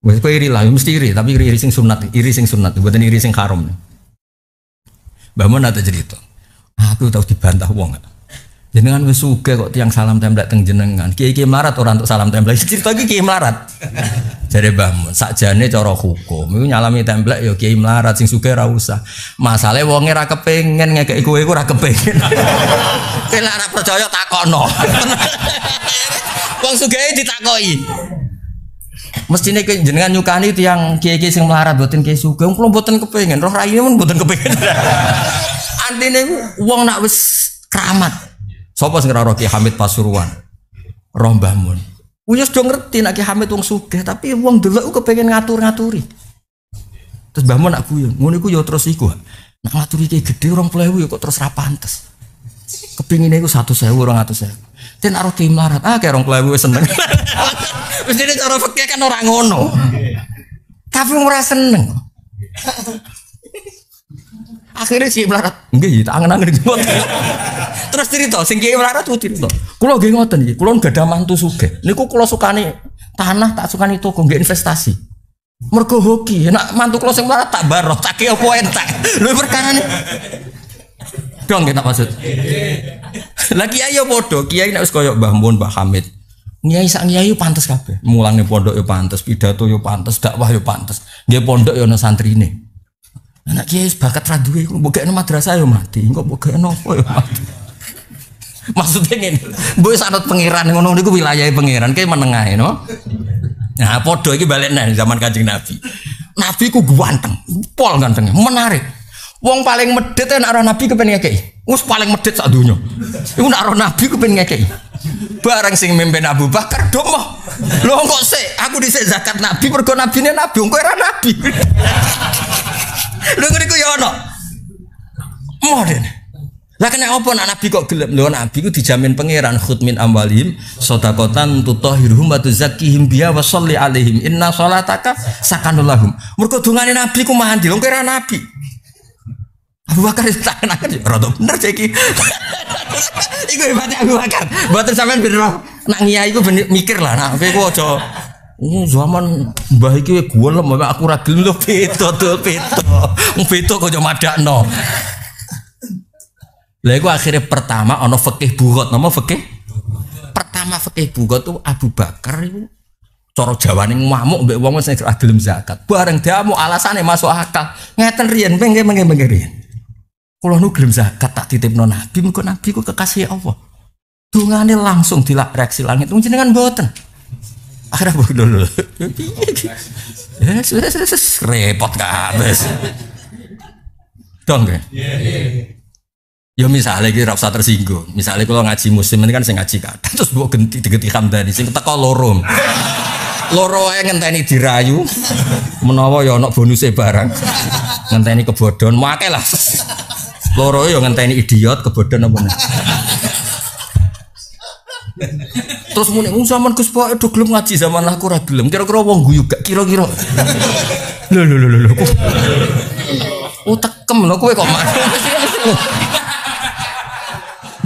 [SPEAKER 1] Wes iri lah, ya mesti iri, tapi iri, iri sing sunat, iri sing sunat, bukan iri sing haram. Mbah Mun tuh cerita. Aku tahu dibantah wong jenengan wis suge kok tiang salam tembak teng jenengan kiai kiai melarat orang untuk salam tembak cerita lagi kiai melarat jadi bangun sakjane coro hukum itu nyalami tembak yo ya kiai melarat sing suge rausa masalah masalahe wonge ra kepengen ngekeki iku iku ra kepengen kena ora percaya takono wong suge ditakoi mesti nih jenengan nyukani tiang kiai-kiai sing melarat buatin kiai sugih kula buatin kepengen, roh raine pun buatin kepengen. antine wong nak wis keramat Sopo sing roh Ki Hamid Pasuruan. Roh Mbah Mun. Wis do ngerti nek Ki Hamid wong sugih tapi wong delok kepengen ngatur-ngaturi. Terus Mbah Mun nak guyon, ngono iku ya terus iku. Nek ngaturi ki gedhe 20.000 ya kok terus ra pantes. Kepingine iku 100.000 200.000. Ten aro ki melarat, ah kayak orang wis seneng. Wis dene cara fikih kan ora ngono. Tapi ora seneng. Akhirnya si melarat. enggak ya tak angin di jemput. Terus cerita sing kiai melarat ku cerita. kulo nggih ngoten iki, kula nggak ada mantu sugih. Niku suka nih tanah tak suka nih toko nggih investasi. Mergo hoki, nak mantu kulo sing melarat tak barok tak kiyo apa entek. Lho perkarane. Dong kita maksud. lagi ayo bodoh kiai nak wis koyo Mbah Mun, Mbah Hamid. Nyai sak nyai pantas kape, mulangnya pondok yo pantas, pidato yo pantas, dakwah yo pantas. dia pondok yo nusantri nih, Anak kiai bakat ra buka mbok madrasah ya mati, enggak buka gaekno apa ya mati. Maksudnya ini, boleh sanut pangeran ngono niku wilayah pangeran kayak menengah ini. Nah, podo ini balik nih zaman kajing Nabi. Nabi ku ganteng, pol gantengnya, menarik. Wong paling medet ya naruh Nabi kepengen ngekei. us paling medet saat dunia. itu naruh Nabi kepengen ngekei. Bareng sing mimpin Abu Bakar domo. Lo kok se, aku disek zakat Nabi, pergo Nabi nih Nabi, enggak era Nabi lu ngene ku ya ono. Modern. Lah kena apa nak nabi kok gelem? Lho nabi ku dijamin pangeran khutmin amwalihim shadaqatan tutahhiruhum wa tuzakkihim biha wa sholli alaihim inna sholataka sakanul lahum. Mergo dungane nabi ku mandi, lho kira nabi. Abu Bakar tak ya, rada bener ceki. Iku hebatnya Abu Bakar. buat sampean bener nak ngiyai iku mikir lah nak kowe aja Oh, zaman mbah iki gue lem, aku ra gelem lho beto to beto. Beto kok yo madakno. Lah iku akhirnya pertama ana fikih bugot, nama fikih pertama fikih bugot tuh Abu Bakar itu cara jawane ngamuk mbek wong sing ra gelem zakat. Bareng dia mau alasane masuk akal. Ngeten riyen pengen mengke pengen riyen. Kula nu gelem zakat tak titipno nabi, mugo nabi ku kekasih Allah. Dungane langsung dilak reaksi langit. Jenengan mboten akhirnya aku ya, dulu repot kabes dong ya Yo ya, misalnya kita rasa tersinggung. Misalnya kalau ngaji muslim ini kan saya ngaji kata terus buat genti genti hamdani sing teko loro. Loro yang ngenteni dirayu. Menawa ya ana bonus barang. Ngenteni kebodhon, makai lah. Loro ya ngenteni idiot kebodohan apa Terus muni wong oh, zaman Gus Pak do gelem ngaji zaman aku ora gelem. Kira-kira wong guyu gak kira-kira. Lho lho lho lho. Oh tekem lho kowe kok.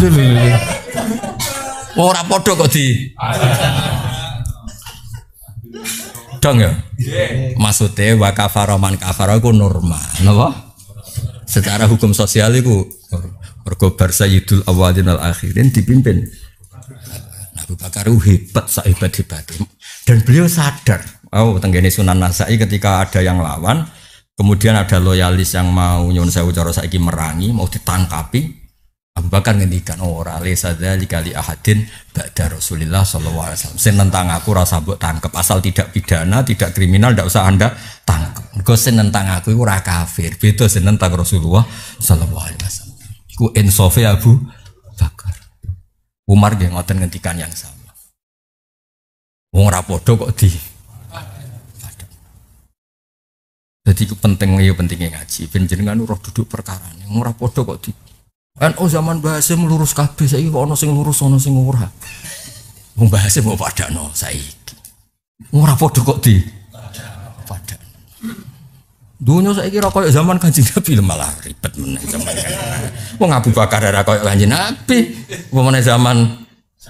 [SPEAKER 1] Lho lho lho. Ora padha kok di. Dong ya. Maksudnya wakafaro man kafaro itu normal, napa? Secara hukum sosial itu mergo sayyidul awalin al akhirin dipimpin Abu Bakar hebat sehebat hebat dan beliau sadar oh tenggene Sunan Nasai ketika ada yang lawan kemudian ada loyalis yang mau nyun saya cara saiki merangi mau ditangkapi Abu Bakar ngendikan oh, ora oh, di kali ahadin ba'da Rasulillah sallallahu alaihi wasallam. Sen nentang aku rasa buat tangkap, asal tidak pidana, tidak kriminal tidak usah Anda tangkap. Mergo sen nentang aku iku ora kafir. Beda sen nentang Rasulullah sallallahu alaihi wasallam. Iku insofe Abu Umar nggih ngoten ngentikan yang sama. Wong ora padha kok di Jadi itu penting ya pentingnya ngaji. Penjenengan roh duduk perkara ini. Ora kok di Kan oh zaman bahasa melurus kabeh saya kok ana sing lurus ana sing ora. mau bahasa mau padano saiki. Ora padha kok di Dunia saya kira kau zaman kanjeng Nabi malah ribet menang zaman Mau kan. ngabu bakar darah kau kanjeng Nabi, mana zaman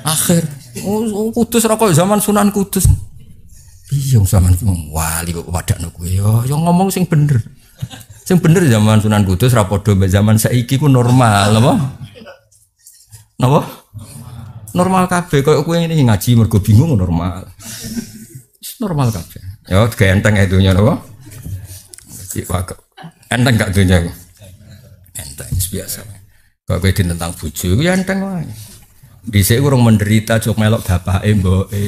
[SPEAKER 1] akhir. Oh, kudus rokok zaman Sunan Kudus. Iya zaman wali kok wadah yang yo ya yo ngomong sing bener. Sing bener zaman Sunan Kudus ra padha zaman saiki ku normal loh. Napa? Normal kabeh kayak kowe ini ngaji mergo bingung normal. Normal kabeh. Yo ya, ganteng itu dunia napa? Gusti Enteng gak dunia Enteng biasa. Kok kowe tentang bojo ya enteng di sini kurang menderita cok melok bapak eh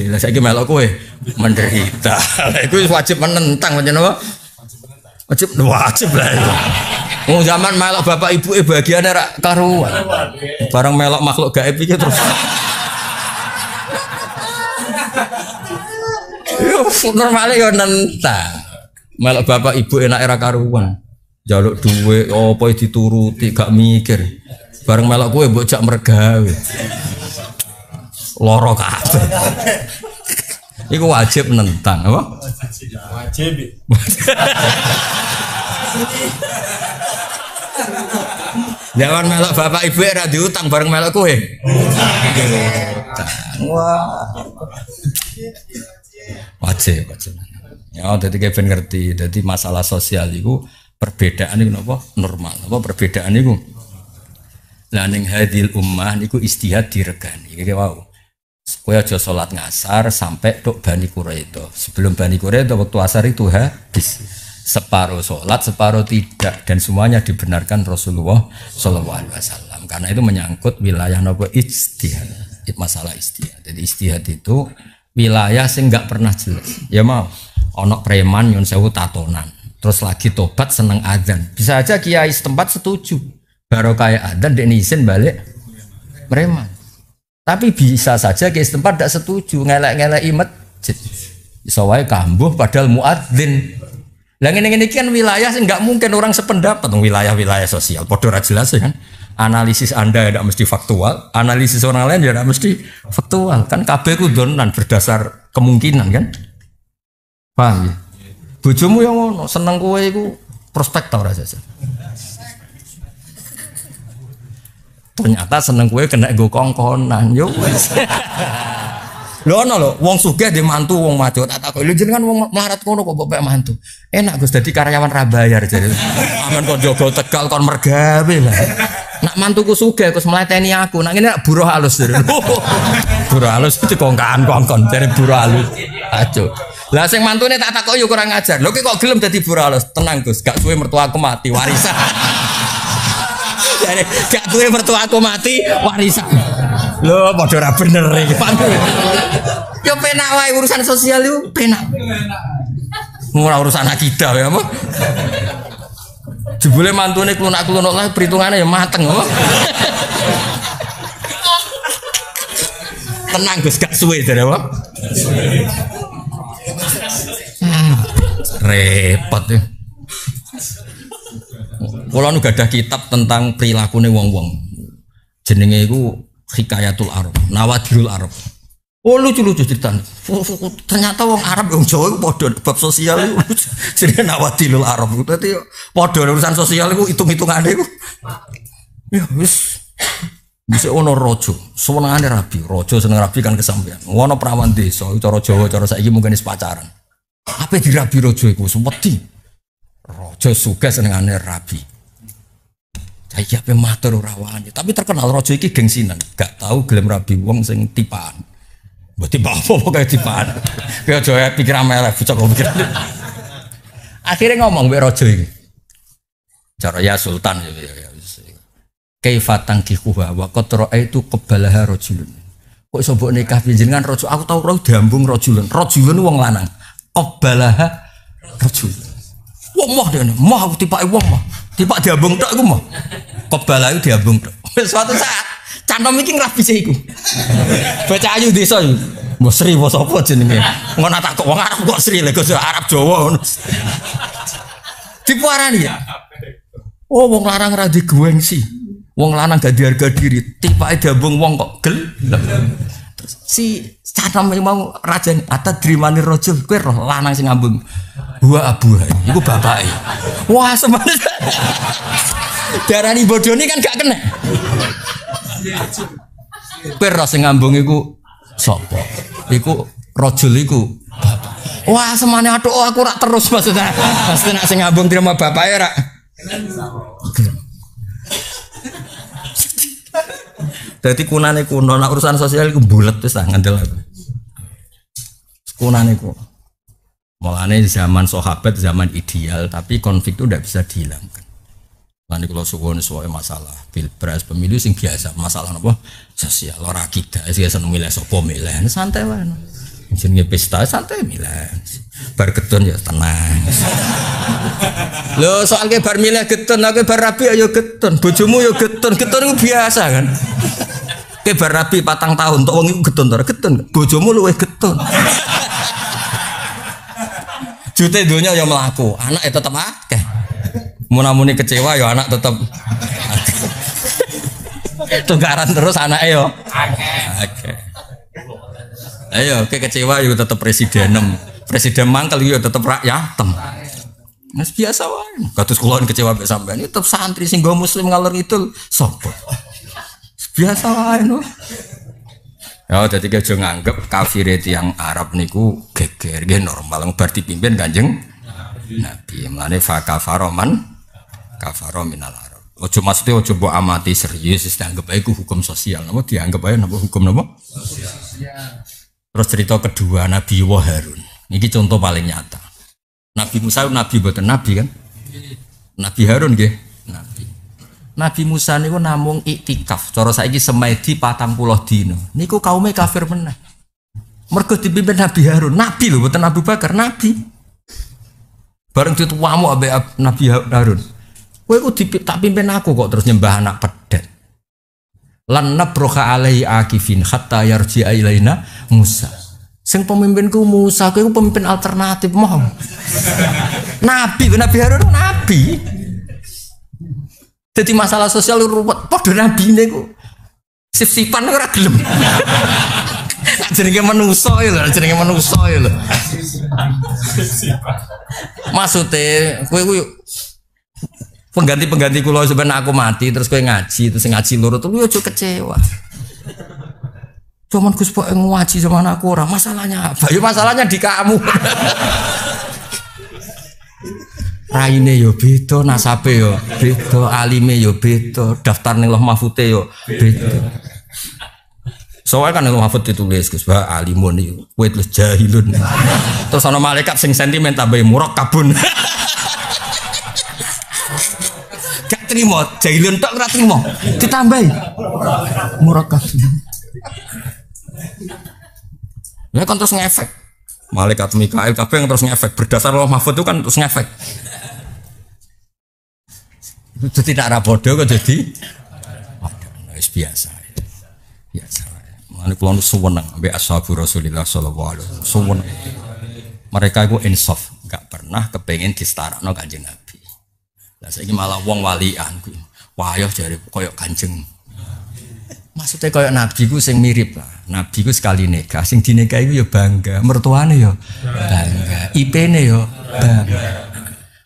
[SPEAKER 1] Lah saya melok kue menderita. Lah itu wajib menentang pancen apa? Wajib wajib lah itu. oh, zaman melok bapak ibu eh bagiane rak karuan. Barang melok makhluk gaib itu terus Yo, normalnya yo nentang melok bapak ibu enak era karuan jaluk duwe opo dituruti gak mikir bareng melok kue bocak mergawe loro kabeh Iku wajib nentang, apa? Wajib. Jangan melok bapak ibu era diutang bareng melok kue. Wah. Wajib, wajib. Ya, jadi Kevin ngerti. Jadi masalah sosial itu perbedaan itu apa? Normal. Apa perbedaan itu? Lah ning hadil ummah niku istihad diregani. Iki wau. Kowe aja salat ngasar sampai tok Bani itu. Sebelum Bani itu waktu asar itu habis. Separuh salat, separuh tidak dan semuanya dibenarkan Rasulullah sallallahu alaihi wasallam. Karena itu menyangkut wilayah napa istihad. Masalah istihad. Jadi istihad itu wilayah sing nggak pernah jelas. Ya mau onok preman nyun sewu tatonan terus lagi tobat seneng adzan bisa aja kiai setempat setuju baru kayak adzan dia izin balik preman tapi bisa saja kiai setempat tidak setuju ngelak-ngelak imet sawai kambuh padahal muadzin lah ini ini kan wilayah nggak mungkin orang sependapat wilayah-wilayah sosial. Podo jelas ya kan. Analisis Anda tidak ya mesti faktual, analisis orang lain tidak ya mesti faktual. Kan kabeh kudonan berdasar kemungkinan kan. Paham ya? bujumu yang ngono, seneng kue itu prospek tau rasa Ternyata seneng kue kena gue kongkonan. Yo Lo no ono lo wong suge di mantu wong maco Tak takok, lho kan wong melarat ngono kok bapak mantu. Enak Gus jadi karyawan rabayar jadi. Aman kon jogo Tegal kon mergawe lah. Nak mantuku suge Gus melateni aku. Nak ini nak buruh halus jadi. buruh halus itu kongkaan kongkon dari buruh halus. aco lah sing mantune tak takok yo kurang ajar. Lho kok gelem dadi buralos. Tenang Gus, gak suwe mertua aku mati warisan. Jadi gak suwe mertua aku mati warisan. Lho padha ora bener iki. Yo penak wae urusan sosial yo penak. Murah urusan akida ya apa? Jebule mantune klunak-klunuk lah perhitungannya ya mateng apa? Tenang Gus, gak suwe jare apa? repot ya kalau nu gada kitab tentang perilaku nih wong wong jenenge itu hikayatul arab nawadirul arab Oh lucu lucu cerita. Ternyata wong Arab wong Jawa itu podo bab sosial itu jadi nawatilul Arab itu tadi podo urusan sosial itu hitung hitungan itu. Ya wis bisa ono rojo, sewenangane rabi, rojo seneng rabi kan kesampaian. Ono perawan desa, cara Jawa, cara saiki mungkin is pacaran. Apa di rabi rojo itu, semedi. Rojo suka senengane rabi. Saya apa matur rawannya? tapi terkenal rojo iki gengsinan, gak tahu gelem rabi wong sing tipaan. Berarti bapak apa kayak tipaan. Kayak aja pikir ameleh bisa kau pikir. Akhirnya ngomong be rojo ini. Cara ya sultan ya. ya, ya. Kaifa tangkihuha wa qad raaitu qablaha Kok sobo nikah panjenengan rojo aku tau Rojo diambung Rojo Rajulun uang lanang. Obalaha rajul. Wong mah dene, mah aku tipe wong mah. tipe diabung tak iku mah. Qabbala iku diambung tak. Suatu saat canom rapi ngrabise iku. Baca ayu desa iku. Mbok Sri apa sapa jenenge? nggak tak kok wong Arab kok Sri lek Arab Jawa ngono. Dipuarani ya. Oh wong larang gueng sih Wong lanang gak diharga diri, tipake bung wong kok gel si cara mau raja atau drimani rojul kue roh lanang sing ngambung. Gua abu bapak, bapake. Wah, semangat. Darani bodoh ini kan gak kena. Kue roh sing ngambung iku sopo Iku rojul iku bapak. Wah, semuanya aduh oh, aku rak terus maksudnya. pasti nak sing ngambung terima ya rak. Jadi kunane kuno nek urusan sosial itu bulat wis tak ngandel aku. Kunane kuno. Mulane zaman sahabat zaman ideal tapi konflik itu tidak bisa dihilangkan. Nanti kalau suwon suwe masalah pilpres pemilu sing biasa masalah apa sosial orang kita sih biasa milih sopo milih nah, santai wae jenenge pesta santai milih bar keton ya tenang lo soal ke bar milih keton aku bar rapi ayo ya, ya keton bojomu ya keton keton itu biasa kan Kebar Nabi patang tahun, untuk wong itu getun to, getun. Bojomu luwih getun. Jute yang ya melaku anak itu tetap akeh. Munamuni kecewa ya anak tetap Tukaran terus anak yo. Ya. oke, Ayo, ke kecewa yo ya tetep presiden Presiden mangkel yo tetap rakyat tem. Mas biasa wae. Kados kula kecewa sampai ini tetap santri sing muslim ngalor itu sapa? biasa wae no. Ya dadi kejo nganggep kafir yang Arab niku geger nggih normal berarti pimpin Kanjeng Nabi. Mlane fa kafaroman kafaro minal Arab. Ojo maksudnya ojo mbok amati serius wis anggap ae hukum sosial napa dianggap ae napa hukum napa? Sosial. Terus cerita kedua Nabi Waharun, Ini contoh paling nyata. Nabi Musa Nabi buatan Nabi kan? Nabi Harun gih. Nabi. Nabi Musa niku namung iktikaf. Cara saiki semedi patang puluh dino. Niku kaumnya kafir meneh. Mergo dipimpin Nabi Harun. Nabi lho, bukan Abu Bakar. Nabi. Bareng dituamu abe Nabi Harun. Kowe ku tak pimpin aku kok terus nyembah anak pedet. Lan nabroha alai akifin hatta yarji ilaina Musa. Sing pemimpinku Musa, kowe ku pemimpin alternatif, mohon. nabi, Nabi Harun nabi. Jadi masalah sosial ruwet. Podo nabi ini ku. Sip-sipan ora gelem. jenenge manusa ya lho, jenenge manusa ya lho. maksudnya kowe ku pengganti-pengganti kula sebenarnya aku mati terus kowe ngaji, terus ngaji loro tuh yo kecewa. Cuman Gus Pak ngaji sama aku orang, masalahnya apa? Ya masalahnya di kamu. raine yo beda, nasabe yo beda, alime yo beda, daftar ning Loh Mahfute yo beda. Soalnya kan Loh Mahfud ditulis Gus Bah alimun yo, kowe tulis jahilun. Terus sama malaikat sing sentimen tambah murok kabun. Gak terima, jahilun tak ora terima. Ditambahi murok kabun. Ya kan terus ngefek malaikat Mikael tapi yang terus ngefek berdasar loh Mahfud itu kan terus ngefek itu tidak rapodo kok jadi wis biasa. Ya. Biasa. Ya. Mulane kula nu suweneng ambek ashabu Rasulillah sallallahu alaihi wasallam. Suweneng. Mereka itu insaf, enggak pernah kepengen distarakno Kanjeng Nabi. Lah saiki malah wong walian ku. Wayah jare koyok Kanjeng. Maksudnya koyok Nabi ku sing mirip lah. Nabi ku sekali nikah, sing dinikah iku ya bangga, mertuane yo, bangga, ip yo, ya bangga.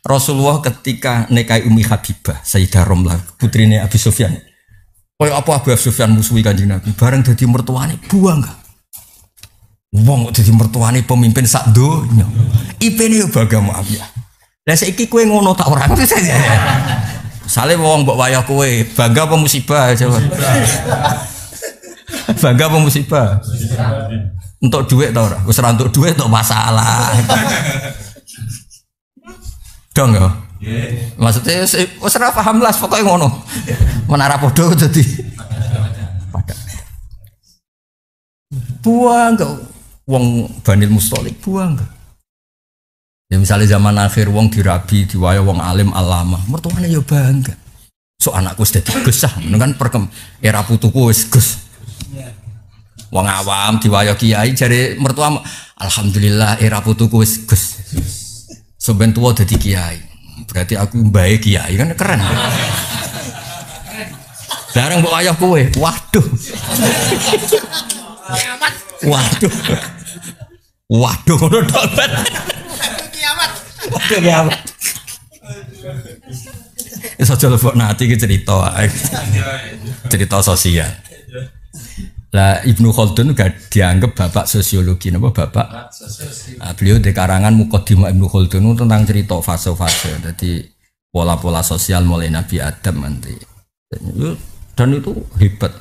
[SPEAKER 1] Rasulullah ketika nekai Umi Habibah, Sayyidah Romlah, putrinya Abi Sufyan. Kaya apa Abi Sufyan musuhi kanjeng Nabi? Bareng jadi mertuane buang gak? Wong jadi mertuane pemimpin sak donya. Ipene yo bagam ya. Lah saiki kowe ngono tak ora saja. Sale wong mbok wayah kowe, bangga apa musibah bangga apa musibah? Untuk duit tau ora? Wis ra entuk duit tok masalah. dong ya maksudnya wis serah paham lah pokoknya ngono menara podo jadi pada buang enggak uang banil mustolik buang enggak ya misalnya zaman akhir uang dirabi diwaya uang alim alama mertuanya ya bangga so anakku sudah digesah kan perkem era putuku wis gus uang awam diwaya kiai jadi mertua alhamdulillah era putuku wis gus Soben tua jadi kiai. Berarti aku baik kiai kan keren. Ya? Darang bawa ayah kue. Waduh. Waduh. Waduh waduh dompet. Kiamat. Waduh kiamat. Iso buat nanti cerita. Cerita sosial. Lah Ibnu Khaldun gak dianggap bapak sosiologi napa bapak? Nah, beliau di karangan Muqaddimah Ibnu Khaldun tentang cerita fase-fase. Jadi pola-pola sosial mulai Nabi Adam nanti. Dan itu hebat.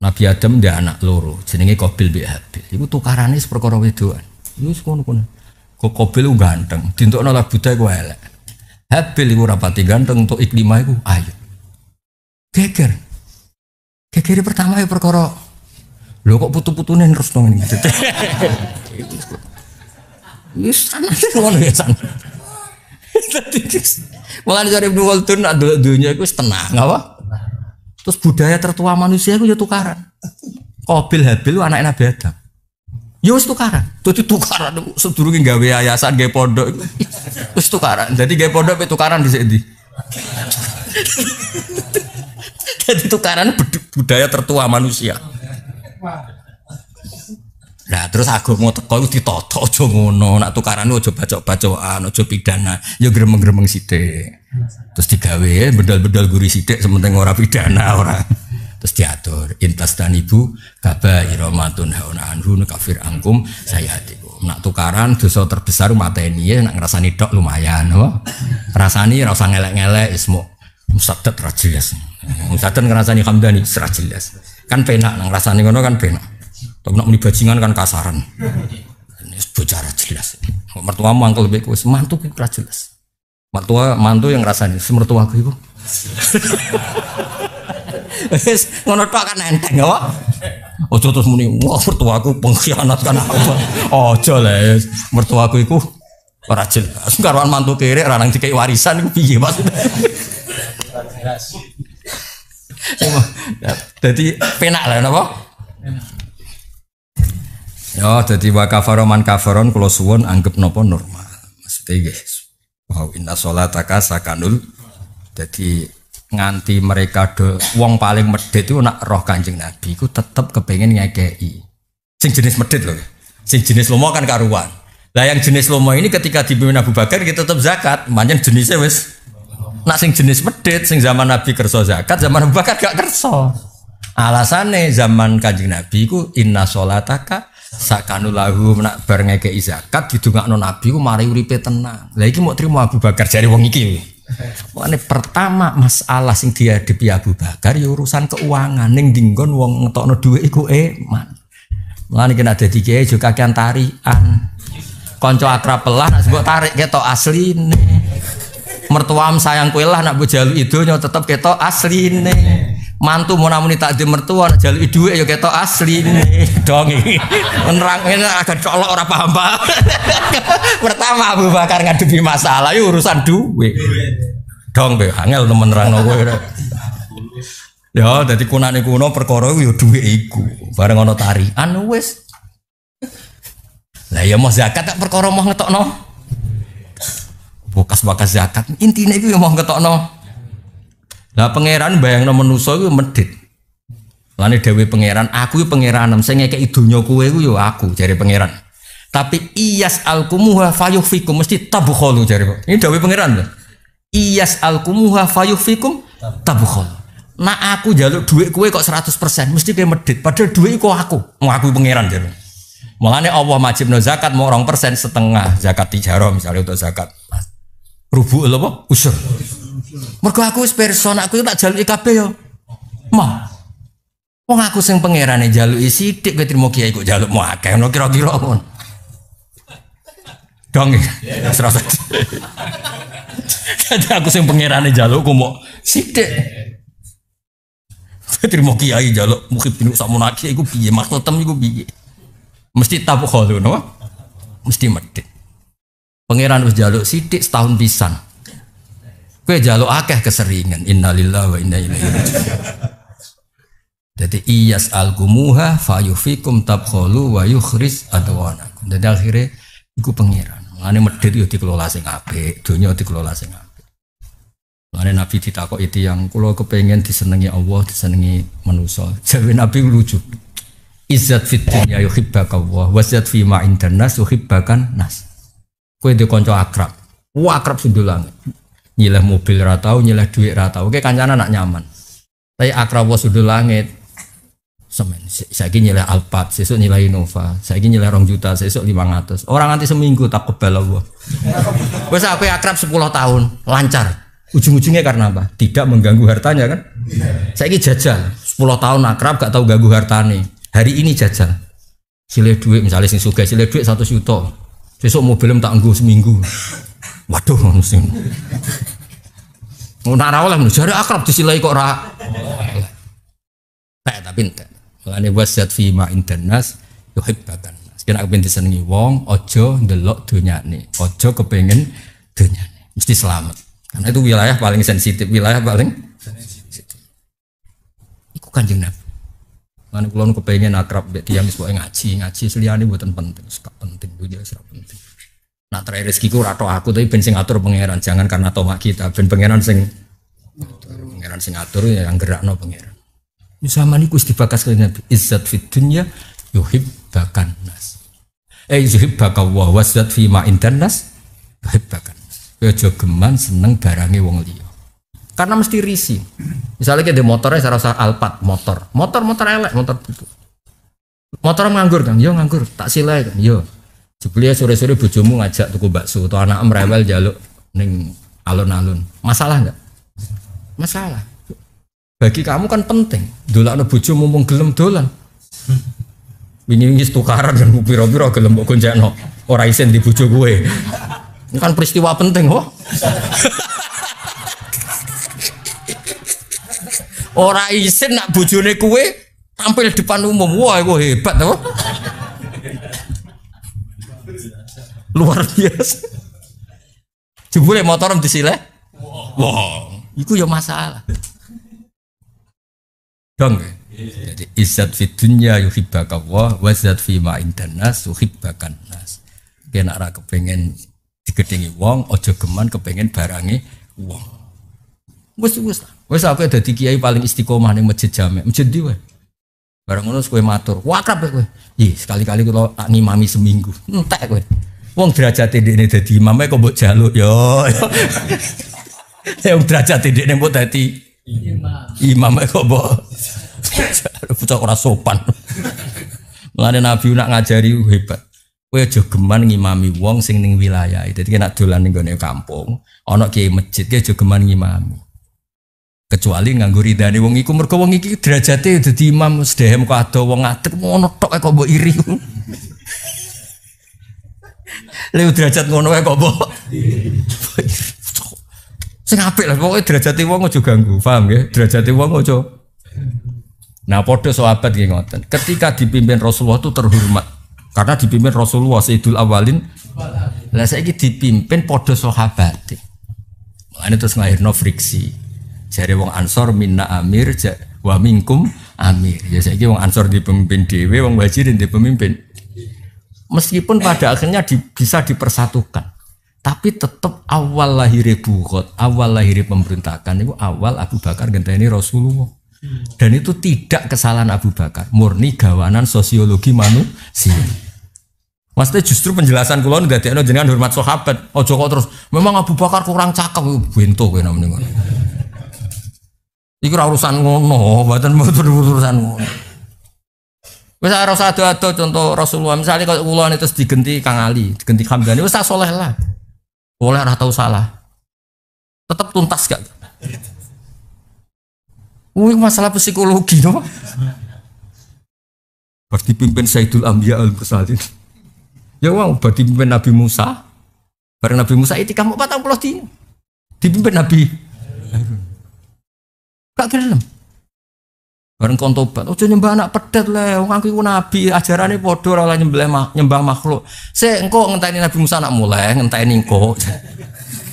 [SPEAKER 1] Nabi Adam dia anak loro, jenenge Qabil bi Habil. itu tukarane perkara wedoan. Iku sekono-kono. Kok Qabil ganteng, dintokno lah budhe ku elek. Habil iku rapati ganteng untuk iklimah iku ayo Geger. Kekiri pertama ya perkara Lo kok putu putunin terus dong ini. Wis ana ngono ya san. Mulane dari Ibnu Khaldun nak dunia iku tenang apa? Terus budaya tertua manusia itu ya tukaran. Kobil Habil anak Nabi Adam. Ya wis tukaran. Dadi tukaran sedurunge gawe yayasan gawe pondok. Wis tukaran. Jadi gawe pondok tukaran dhisik ndi? Jadi tukaran budaya tertua manusia. Nah, terus agama teko itu ditoto aja ngono, nak tukaran aja bacok-bacokan, aja pidana, ya gremeng-gremeng sithik. Terus digawe bedal-bedal guri sithik sementing ora pidana ora. Terus diatur intas dan ibu kaba iromatun hauna anhu kafir angkum saya hati Nak tukaran dosa terbesar mateni ya, nak ngrasani dok lumayan. Rasani rasa ngelek-ngelek ismu Musadat ra jelas. Musadat ngrasani Hamdani ra jelas. Kan penak nang rasane ngono kan penak. Tapi nak muni bajingan kan kasaran.
[SPEAKER 2] Ini
[SPEAKER 1] bocah ra jelas. Kok mertuamu angkel lebih kuwi mantu ki ra jelas. Mertua mantu yang rasani semertuaku iku. Wis ngono tok kan enteng ya, apa? Ojo terus muni wah mertuaku pengkhianat kan apa. Ojo lah mertuaku iku Ora jelas. Karuan mantu kere ora nang dikai warisan iku piye maksudnya?
[SPEAKER 2] Jadi penak lah napa?
[SPEAKER 1] Ya, jadi wa kafaro man kafaron kula suwun anggap napa normal. Maksudnya guys. Wa inna salataka sakanul. Jadi nganti mereka do wong paling medit itu nak roh Kanjeng Nabi iku tetep kepengin ngekeki. Sing jenis medit lho. Sing jenis lomo kan karuan. Nah yang jenis lomo ini ketika dipimpin Abu Bakar kita tetap zakat, manjen jenisnya wes. Nah sing jenis medit, sing zaman Nabi kerso zakat, zaman Abu Bakar gak kerso. Alasannya zaman kanjeng Nabi ku inna solataka sakanulahu nak barengake ngekei zakat non Nabi ku mari uripe tenang. lagi mau terima Abu Bakar jari wong iki. Wane pertama masalah sing dihadapi Abu Bakar ya urusan keuangan ning dinggon wong ngetokno dhuwit iku eman. Mulane kena dadi kiai juga kakean tarian konco akrab pelah nak sebut tarik ketok asli ini mertuam sayang kue lah nak bujalu nyo tetep ketok asli ini mantu mau namun tak di mertua nak jalu idu ya ketok asli ini dong menerang ini agak colok orang paham paham pertama Abu Bakar ngadepi masalah yuk ya urusan duit dong be angel temen terang nopo ya jadi kunane kuno perkoroh yuk ya duit iku bareng ono tarian wes lah ya mau zakat tak perkara mau noh. Bukas bakas zakat intinya itu yang mau ngetok noh. Lah pangeran bayangno menuso itu medit. Ini dewi pangeran, aku itu pangeran, saya kayak itu kowe itu ya aku jadi pangeran. Tapi iyas alkumuha fikum mesti tabkhulu jadi Ini dewi pangeran. Iyas alkumuha fikum tabkhul. Nah aku jaluk duit kue kok 100% mesti kayak medit. padahal duit kok aku, mau aku pangeran jadi Mulane Allah no zakat mau orang persen setengah zakat tijarah misalnya untuk zakat rubuh loh apa usur. Mergo aku wis person aku tak jaluki kabeh yo. Ma. mau aku sing pangerane jaluki sithik kowe trimo kiai kok jaluk mau akeh ngono kira-kira ngono. Dong. Ya. Serasa. Jadi aku sing pangerane jaluk ku mau sithik. Kowe trimo kiai jaluk mukhib bin sak monaki iku piye maksud tem iku piye? mesti tabukho tuh no? mesti medit pangeran wis jaluk sidik setahun pisan kue jaluk akeh keseringan innalillahi wa inna ilaihi jadi iyas al gumuha fayufikum tabkholu wa yukhris adwana. jadi akhirnya iku pangeran Mengani medit itu dikelola sing apik, dunia dikelola sing apik. Nabi ditakok itu yang kalau kepengen disenangi Allah, disenangi manusia. Jadi Nabi lucu. Izzat fit dunia yuhibbaka Allah wa fi ma indan nas yuhibbakan nas. Kowe de kanca akrab. Wah akrab sundulang. Nyileh mobil ratau, tau, duit ratau. ra tau. Oke kancana nak nyaman. Tapi akrab wa sudul langit. Semen, saiki nyileh Alphard, sesuk nyileh Innova, saiki nyileh rong juta, sesuk 500. Orang nanti seminggu tak kebal Allah. Wes aku akrab 10 tahun, lancar. Ujung-ujungnya karena apa? Tidak mengganggu hartanya kan? Iya. Saiki jajal, 10 tahun akrab gak tahu ganggu hartane hari ini jajar sile duit misalnya sing suka sile duit satu juta besok mobil tak nggo seminggu waduh mesti mau ora oleh jare akrab disilai kok ora. Tak tapi entek. Mulane wasiat fi internas indanas yuhibbakan. sekarang aku pinter senengi wong, ojo dunia nih ojo kepengen nih Mesti selamat. Karena itu wilayah paling sensitif, wilayah paling
[SPEAKER 2] sensitif.
[SPEAKER 1] Iku Kanjeng Nabi. Mana kulon kepengen akrab bek tiang wis ngaji, ngaji seliani buatan penting, suka penting dunia serap penting. Nah terakhir rezeki ku rato aku tapi ben sing atur pangeran, jangan karena tomak kita, ben pangeran sing pangeran sing atur ya yang no pangeran. Zaman niku dibakas kali Nabi izzat fid fitunya yuhib bahkan nas. Eh yuhib bahkan wawas wasat fi ma indan nas yuhib Yo geman seneng barangi wong liya. Karena mesti risi. Misalnya kayak di motornya saya rasa Alphard motor. Motor motor elek, motor itu. Motor nganggur kan, yo nganggur, tak silai kan, yo. sebelia sore-sore bujumu ngajak tuku bakso atau anak merewel jaluk neng alun-alun. Masalah nggak? Masalah. Bagi kamu kan penting. dulu anak bujumu mung gelem dolan. ini ini tukaran dan biro biro gelem mbok gonjekno. Ora isin di gue. Ini kan peristiwa penting, oh. Orang isin nak bojone kue tampil depan umum. Wah, gue hebat tuh, Luar biasa. Jebule motor sile Wah, itu ya masalah. Dong. Jadi izat fitunya dunya yuhibbaka Allah wa izzat fi ma indan nas yuhibbakan nas. Kena ora kepengin digedengi wong, aja geman kepengen barangi wong. Wis wis lah. Wes aku di kiai paling istiqomah ning masjid jamek. Masjid di wae. Barang ngono kowe matur. Wakrab kowe. Ih, sekali-kali kalo tak mami seminggu. Entek kowe. Wong derajate ndekne dadi imam kok buat jaluk yo. yo. wong derajate ndekne mbok dadi imam. Imam kok mbok bocah ora sopan. Mulane Nabi nak ngajari hebat. Kowe aja geman ngimami wong sing ning wilayah. E. Dadi nek dolan ning gone kampung, ana kiai masjid ki aja geman ngimami kecuali nganggo ridane wong iku mergo wong iki derajate dadi imam sedhem kok ada wong ngono tok kok mbok iri Lha derajat ngono wae kok mbok sing apik lah pokoke derajate wong aja ganggu paham nggih derajate wong aja Nah, podo sahabat ki ngoten. Ketika dipimpin Rasulullah itu terhormat karena dipimpin Rasulullah Sayyidul Awalin. Lah saiki dipimpin podo sahabat. Ini terus ngelahirno friksi. Jare wong Ansor minna amir wa minkum amir. Ya saya kira wong Ansor di pemimpin dewe wong Wajirin di pemimpin. Meskipun pada akhirnya di, bisa dipersatukan. Tapi tetap awal lahir bukot, awal lahir pemberontakan itu awal Abu Bakar ini Rasulullah. Dan itu tidak kesalahan Abu Bakar, murni gawanan sosiologi manusia. Maksudnya justru penjelasan kulon udah tiada jenengan hormat sahabat. Oh Joko terus, memang Abu Bakar kurang cakep, bintu gue namanya. Iku urusan ngono, mboten mboten urusan ngono. Wis ora usah ado-ado contoh Rasulullah misalnya kalau kula itu digenti Kang Ali, digenti Hamdani wis saleh soleh lah. Boleh ora tau salah. Tetap tuntas gak? Wih masalah psikologi no. Berarti pimpin Saidul Ambiya al Mursalin. Ya wong berarti pimpin Nabi Musa. Bareng Nabi Musa itu kamu patang puluh di. Dipimpin Nabi Harun. Gak gelem. Bareng kon tobat, ojo oh, nyembah anak pedet le, wong aku iku nabi, ajarane padha ora oleh nyembah mak, nyembah makhluk. Sik engko ngenteni Nabi Musa anak mulai, ngenteni engko.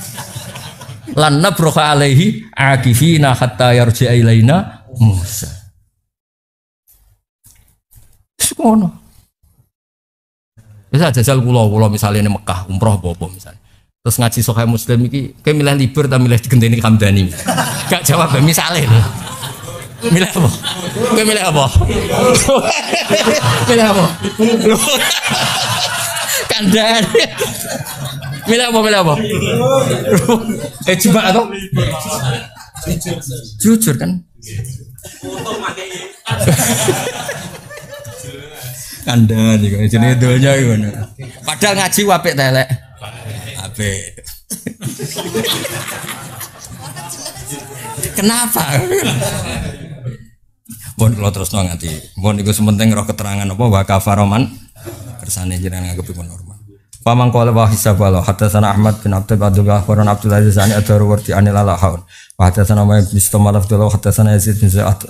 [SPEAKER 1] Lan nabruha alaihi akifina hatta yarji ilaina Musa. wis Bisa jajal kula kula misalnya ini Mekah umroh bobo misalnya. Terus ngaji sokai Muslim ini kayak milih libur atau milih digenteni kamdani Gak jawab misalnya loh Milih apa? Kayak milih apa? milih apa? Kandani. Milih apa? Milih apa? eh coba atau? Jujur kan? Kandani. Jadi dulunya gimana? Padahal ngaji wapik telek. HP. Kenapa? Mohon kalau terus nanti. Mohon itu sementing roh keterangan apa kafaroman Kersane jenengan nggak ibu normal. Paman hisab walau hatta sana Ahmad bin Abdul Abdullah wa Abdul Aziz atau rewardi darwardi an Al-Alahaun wa hadatsana Ma'in bin Dulu hatta sana Yazid bin Zaid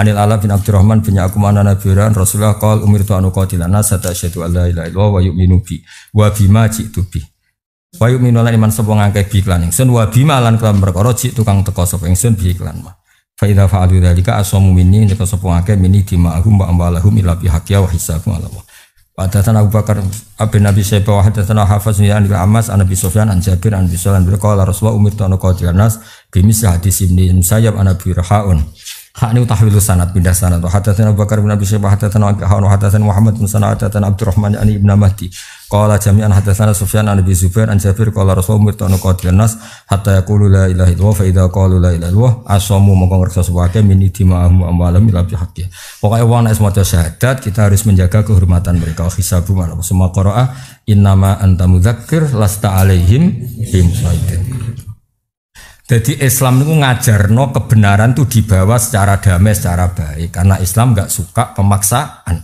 [SPEAKER 1] Anil Al-Ala bin Rahman bin Yaqub an Nabiran Rasulullah kal umir tuanu kau tidak nasa tak syaitu Allah ilaha wa yuk minubi wa bima cik tubi. Wayu minulan iman sapa ngangkai bi iklan ingsun wa bima kelam perkara jik tukang teko sapa ingsun bi iklan ma. Fa idza fa'alu dzalika asamu minni nek sapa ngangkai mini dima'hum wa amwalahum ila bi haqqi wa hisabu ala Allah. Hadatsana Abu Bakar bin Nabi Syaibah wa hadatsana hafiz bin Abi Amas an Abi Sufyan an Jabir an Bisalan berkala Rasulullah umirtu an qadiran nas bi misli hadis Ibnu Musayyab an Abi Rahaun. Hak ini tahwilu sanad pindah sanad. Hadatsan Abu Bakar bin Abi Syaibah hadatsan Hanu, hadatsan Muhammad bin Sanad hadatsan Abdurrahman bin Ibnu Mahdi. Qala jami'an hadatsana Sufyan an Abi Zubair an Jabir qala Rasulullah mirtanu qatil nas hatta yaqulu la ilaha illallah fa idza qalu la ilaha illallah asamu mongko ngerso sewake min dima'ahum amwalam ila bi Pokoke wong nek maca syahadat kita harus menjaga kehormatan mereka. Hisabu malam semua qira'a innama anta mudzakkir lasta alaihim bimusaidin. Jadi Islam itu ngajarno kebenaran itu dibawa secara damai, secara baik. Karena Islam nggak suka pemaksaan.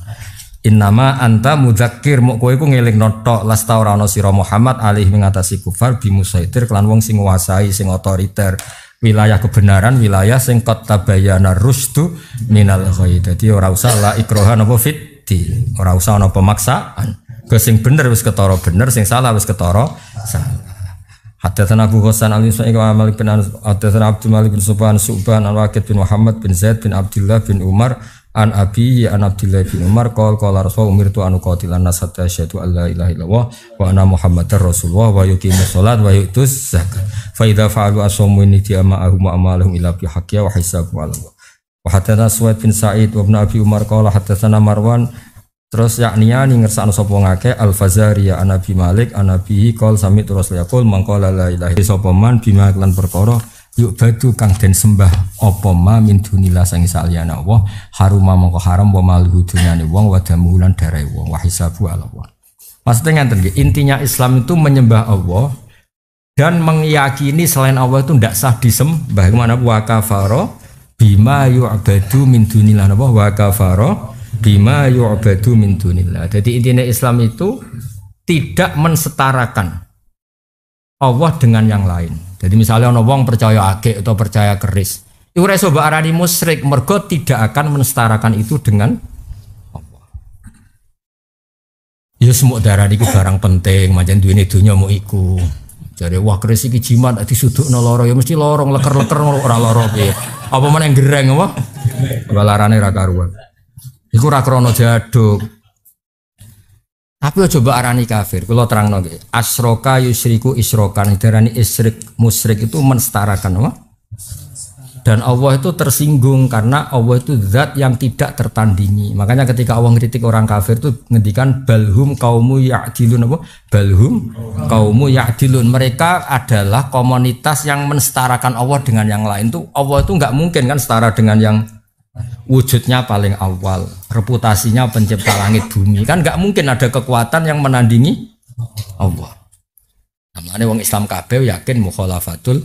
[SPEAKER 1] Innama anta mudakir muk kowe ngeling notok lasta taurano siro Muhammad alih mengatasi kufar bimusaitir kelan wong sing wasai sing otoriter wilayah kebenaran wilayah sing kota bayana rustu minal koi. Jadi ora usah la ikroha napa fitti ora usah ana pemaksaan ke sing bener wis ketoro bener sing salah wis ketoro salah Hadatsan Abu Hasan Ali Sa'id wa Malik bin Anas Hadatsan Abdul Malik bin Subhan Subhan an Waqid bin Muhammad bin Zaid bin Abdullah bin Umar an Abi an Abdullah bin Umar qol qala Rasul umirtu an qatil an nasata syaitu Allah la ilaha illallah wa anna Muhammadar Rasulullah wa yuqimu shalat wa yutuz zakat fa idza fa'alu min tiama ahum amalahum ila fi haqqi wa hisabu Allah wa hadatsan Suwaid bin Sa'id wa Abi Umar qala hadatsana Marwan Terus yakni ni ngersakno sapa ngake Al-Fazari ya Anabi Malik Anabi kol sami terus yaqul mangqala la ilaha sapa man bima kelan perkara yuk batu kang den sembah apa ma min dunillah sang saliyana Allah haruma mongko haram wa mal dunyane wong wa lan darai wong wa hisabu ala Allah. Maksudnya nggih intinya Islam itu menyembah Allah dan mengyakini selain Allah itu tidak sah disembah. Bagaimana wa kafaro bima yu'badu min dunillah wa kafaro bima yu'badu min dunillah. Jadi intinya Islam itu tidak mensetarakan Allah dengan yang lain. Jadi misalnya ono wong percaya ake atau percaya keris, iku ora mbok arani musyrik mergo tidak akan mensetarakan itu dengan Allah. Ya semua darah ini barang penting, macam ini dunia mau iku. Jadi wah keris ini jimat disuduk no ya mesti lorong leker-leker orang loro piye. Apa yang gereng apa? Balarane raka ruang. Iku ra krana jaduk. Tapi coba coba arani kafir. Kula terang nggih. Asroka yusriku isrokan darani isrik musrik itu menstarakan apa? Dan Allah itu tersinggung karena Allah itu zat yang tidak tertandingi. Makanya ketika Allah kritik orang kafir itu ngendikan balhum kaumu ya'dilun apa? Balhum kaumu ya'dilun. Mereka adalah komunitas yang menstarakan Allah dengan yang lain. Tuh Allah itu nggak mungkin kan setara dengan yang wujudnya paling awal, reputasinya pencipta langit bumi. Kan nggak mungkin ada kekuatan yang menandingi Allah. Namanya wong Islam kabeh yakin mukhalafatul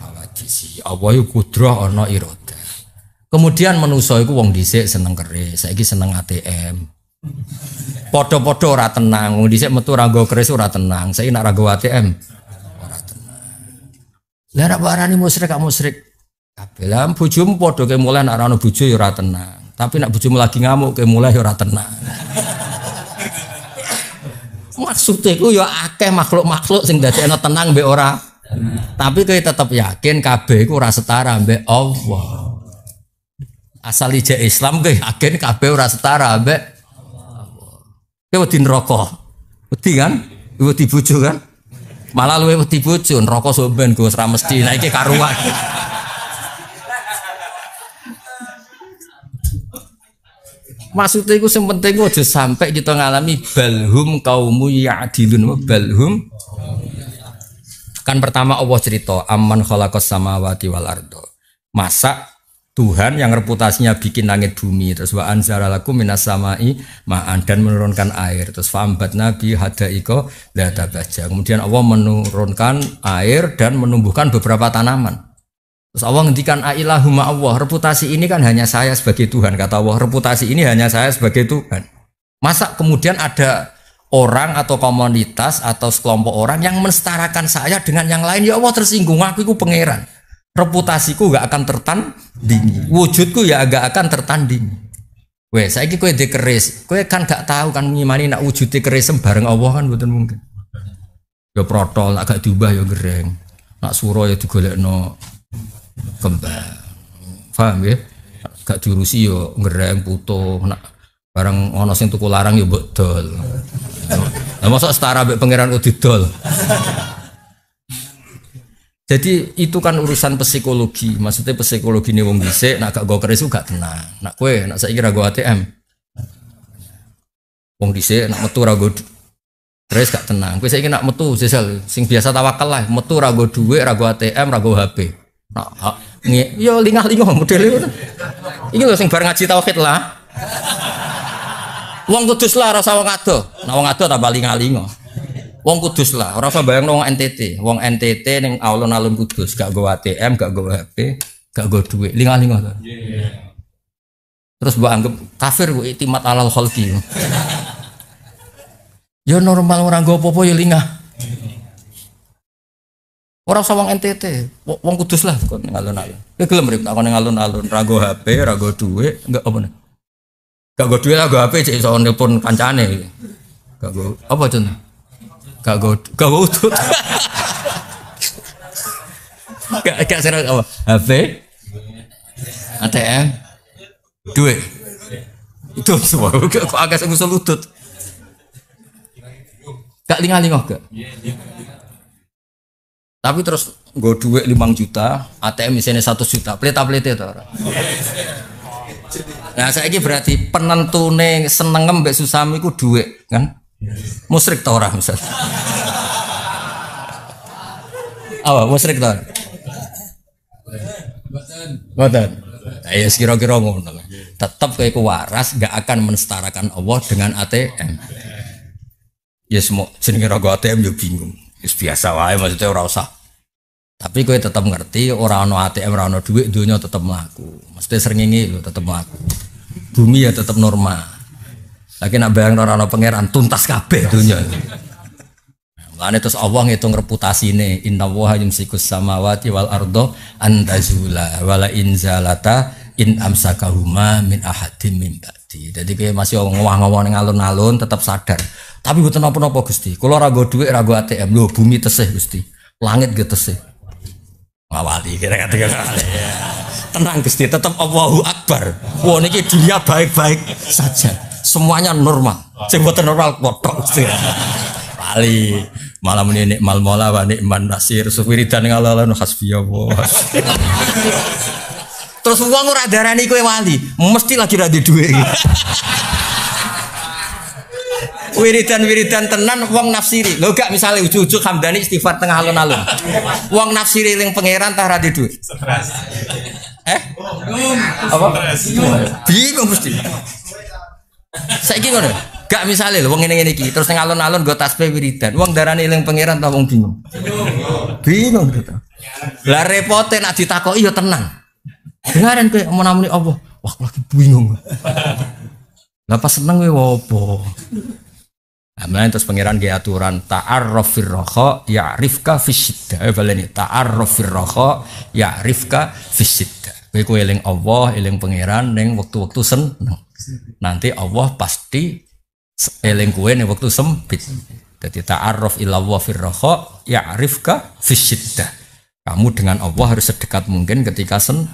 [SPEAKER 1] hawadisi. Allah itu kudrah ana iroda. Kemudian manusia itu wong disik seneng keris, saiki seneng ATM. Podo-podo ora tenang, wong disik metu ragu keris ora tenang, saya nak ragu ATM ora tenang. Lah ora warani musrik kak musrik Kabeh lah bojomu padha ke mulai nek ana bojo ya ora tenang. Tapi nek bojomu lagi ngamuk ke mulai ya ora tenang. Maksudnya ku ya akeh makhluk-makhluk sing dadekno tenang mbek ora. Tapi kowe tetap yakin kabeh ku ora setara mbek Allah. Asal ijek Islam kowe yakin kabeh ora setara mbek Kowe wedi rokok, Wedi kan? Wedi bojo kan? Malah luwe wedi bojo rokok soben gue ra mesti. Nah karuan. Maksudnya itu yang penting aja sampai kita ngalami balhum kaumu ya'dilun balhum kan pertama Allah cerita aman khalaqas samawati wal ardo masa Tuhan yang reputasinya bikin langit bumi terus wa laku minas samai ma'an dan menurunkan air terus fa'ambat nabi hadaiko data baja kemudian Allah menurunkan air dan menumbuhkan beberapa tanaman Terus Allah ngendikan ailahuma Allah, reputasi ini kan hanya saya sebagai Tuhan. Kata Allah, reputasi ini hanya saya sebagai Tuhan. Masa kemudian ada orang atau komunitas atau sekelompok orang yang menstarakan saya dengan yang lain? Ya Allah tersinggung, aku itu pangeran. Reputasiku gak akan tertandingi. Wujudku ya gak akan tertandingi. Weh, saya ini kue dekeris, kue kan gak tahu kan ngimani nak wujud dekeris sembarang Allah kan bukan mungkin. Ya protol, agak diubah ya gereng, nak suruh ya digolek no kembang. Paham ya? Gak jurusi yo ngereng puto nak barang ono sing tuku larang yo betul. dol. Lah setara mbek pangeran udidol Jadi itu kan urusan psikologi. Maksudnya psikologi ini wong dhisik nak gak go keris gak tenang. Nak kue, nak saya kira ragu ATM. Wong dhisik nak metu ragu Terus gak tenang. saya ingin nak metu sesel sing biasa tawakal lah, metu ragu duit, ragu ATM, ragu HP. Nah, yo lingah-lingah model itu. Ini lho sing bar ngaji tauhid lah. Wong kudus lah rasa wong ado. Nah wong ado tambah lingah-lingah. Wong kudus lah, rasa bayang wong NTT. Wong NTT neng alun-alun kudus, gak go ATM, gak go HP, gak go duit. Lingah-lingah
[SPEAKER 2] Yeah.
[SPEAKER 1] Terus mbok anggap kafir gue. itimat alal khalqi. yo normal orang go popo yo lingah. Orang sawang NTT, wong kudus lah kok ning alun-alun. Ki kalo mereka kalo ning alun-alun, rago HP, rago duit, enggak apa nih. Gak go duwe, rago HP cek iso telepon kancane. Gak go apa cun? Gak go gak go utut. gak gak serang apa? HP, ATM, duit. Itu semua. Kok agak ngusul utut. Gak linga-lingo gak? Tapi terus gue duit limang juta, ATM misalnya satu juta, pelita pelita itu Nah saya ini berarti penentu neng seneng ngembek susami ku duit kan? Musrik tau orang misalnya. Apa musrik tau? Boten. Nah, ya kira-kira ngono. Tetap kayak waras gak akan menstarakan Allah dengan ATM. Ya semua jenenge ragu ATM juga ya, bingung. Wis biasa wae maksudnya ora usah. Tapi kowe tetap ngerti ora ana ATM, ora ana dhuwit donya tetap mlaku. Mesti srengenge lho ya tetap mlaku. Bumi ya tetap normal. Lagi nak bayang ora ana pangeran tuntas kabeh donya. Lain terus Allah ngitung reputasine inna waha yumsikus samawati wal ardo antazula wala inzalata in amsakahuma min ahadim min ba'di. Jadi kayak masih ngomong-ngomong ngalun alun tetap sadar. Tapi mboten napa apa Gusti. Kalau ragu duit, ragu ATM. Loh bumi tesih Gusti. Langit gitu sih. Ngawali kira-kira Tenang Gusti, tetap Allahu Akbar. Wah ini dunia baik-baik saja. Semuanya normal. Sing normal kotok Gusti lali. Malam ini nikmal mola wa nikman nasir. Sufiridan ngalalan bos ya Terus uang ora darani kowe wali, mesti lagi ra duwe. Wiridan-wiridan tenan wong nafsiri. Lho gak misale ujug-ujug Hamdani istighfar tengah alun-alun. Wong nafsiri ling pangeran tah ra duwe. Eh? Apa? Bingung mesti. Saiki ngono. Gak misalnya lo, wong ini ini ki, terus ngalun alun gue tasbih wiridan, wong darah nih, yang pangeran tau wong bingung, bingung gitu. Lah repotnya nak ditakoi yo ya tenang. dengarin kayak mau namuni Allah, wah lagi bingung. Lah pas seneng gue wopo. Amalan terus pangeran dia aturan ta'arraf fir raha ya'rifka fis syidda. Eh balen ini fir raha ya'rifka fis syidda. Kowe kowe eling Allah, eling pangeran neng waktu waktu seneng. Nanti Allah pasti eling kue nih waktu sempit jadi ta'arraf ilallah firroho ya'rifka fisyiddah kamu dengan Allah harus sedekat mungkin ketika senang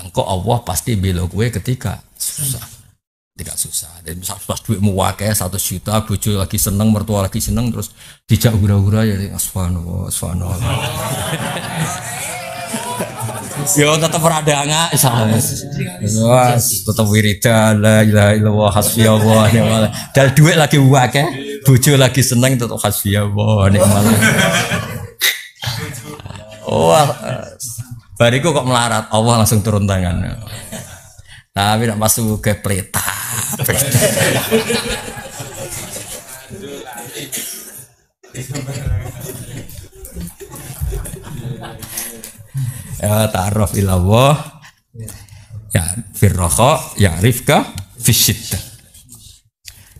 [SPEAKER 1] engkau Allah pasti belo kue ketika susah tidak susah dan pas duitmu wakai satu juta bojo lagi seneng mertua lagi seneng terus dijak hura-hura jadi ya, asfano asfano
[SPEAKER 2] Yo tetap rada enggak sanes. Wes lah,
[SPEAKER 1] wiridan la ilaha illallah hasbiyallah ni'mal. Dal duit lagi ya. bojo lagi seneng tetep hasbiyallah ni'mal. Wah, oh, bariku kok melarat, Allah langsung turun tangan. Tapi nak masuk ke pelita, pelita. ya ta'aruf ilallah ya firroho ya rifka fisyidda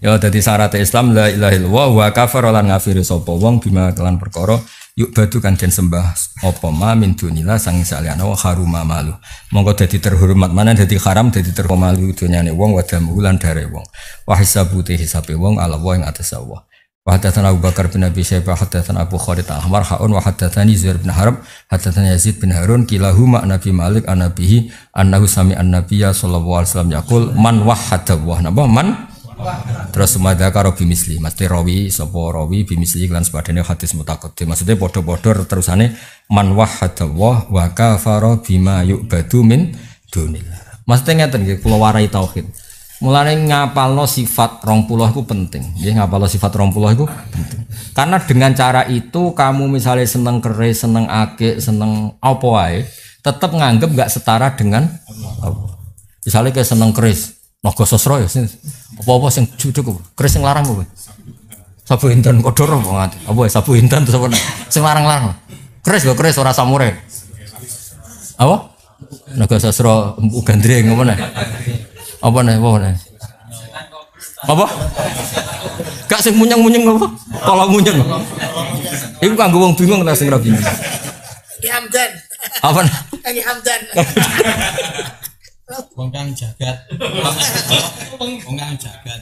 [SPEAKER 1] ya jadi syarat Islam la ilaha illallah wa kafar lan ngafiri sapa wong bima kelan perkara yuk batu kan den sembah apa ma min dunila sang saliyana wa haruma malu monggo dadi terhormat mana dadi haram dadi terhormat malu dunyane wong wa dari wong wa hisabu te hisabe wong ing atas Allah Wahdatan Abu Bakar bin Abi Syaibah, Wahdatan Abu Khalid Ahmar, haun Wahdatan hadatsani Zuhair bin Harb, Wahdatan Yazid bin Harun, kilahuma Nabi Malik an Nabihi annahu sami an Nabiya, sallallahu alaihi wasallam Yakul, man wahada Wah napa man Terus ada karo bimisli, mesti rawi sopo rawi bimisli lan sepadane hadis Mutakot, Maksudnya bodoh-bodoh bodoh terusane man wahada wa wa bima yuk badu min dunillah. Maksudnya ngerti, nggih warai tauhid. Mulane lo sifat rong puluh itu penting. ngapal lo sifat rong puluh itu penting. Karena dengan cara itu kamu misalnya seneng kere, seneng ake, seneng apa wae, tetap nganggep gak setara dengan Misalnya kayak seneng keris, nogo sosro ya, apa-apa sing cukup keris yang larang gue Sabu intan kodor apa nganti? Apa ya, sabu intan tuh sabun, Sing larang-larang. Keris gak ya, keris orang samurai. Apa? Nogo sosro yang ngomong apa nih? Apa nih? Apa? Gak sih munyeng-munyeng apa? Kalau munyeng. itu kan gue bingung nggak sih ora ini Hamdan. Apa? ini eh, Hamdan.
[SPEAKER 2] Wong jagat. Wong jagat.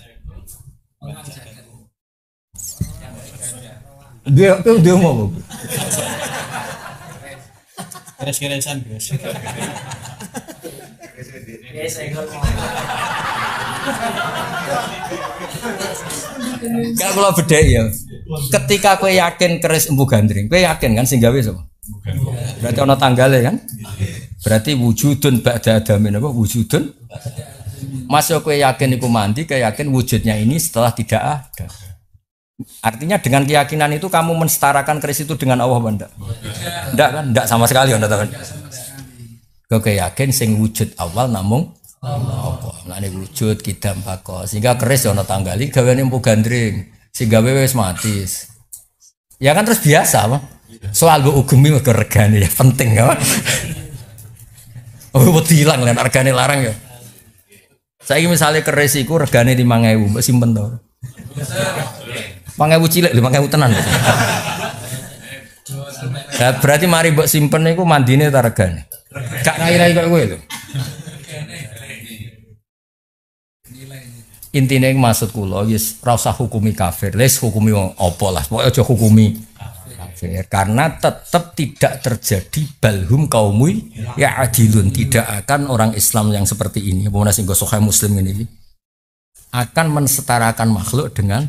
[SPEAKER 1] Dia tuh dia mau. Keres-keresan, guys. Guys, Egor kalau bedek ya. Ketika kue yakin keris embu gandring, kue yakin kan sehingga besok. Berarti ono tanggalnya kan? Berarti wujudun ba'da adamin apa? Wujudun. Masuk kue yakin iku mandi, kue yakin wujudnya ini setelah tidak ada. Artinya dengan keyakinan itu kamu menstarakan keris itu dengan Allah, benda. Enggak kan? Enggak sama sekali, anda ya, tahu. kan? Kau yakin sing wujud awal namung Allah. Nah, wujud kita bako. Sehingga keris ya ana tanggali gaweane empu gandring. sehingga wewe sematis, mati. Ya kan terus biasa, iya. Soal gue ugemi mergo regane ya penting ya. oh, hilang hilang lah larang ya. Saya misalnya keris itu regani di mangai simpen to. 5000 iya. cilik, di 5000 tenan. Nah, berarti mari buat simpen niku mandine ta kak Gak rai-rai kok kowe intinya yang maksud kulo, yes rasa hukumi kafir, les hukumi wong apa lah, pokoke aja hukumi kafir karena tetap tidak terjadi balhum kaumui ya adilun tidak akan orang Islam yang seperti ini pemenang sokai muslim ini akan mensetarakan makhluk dengan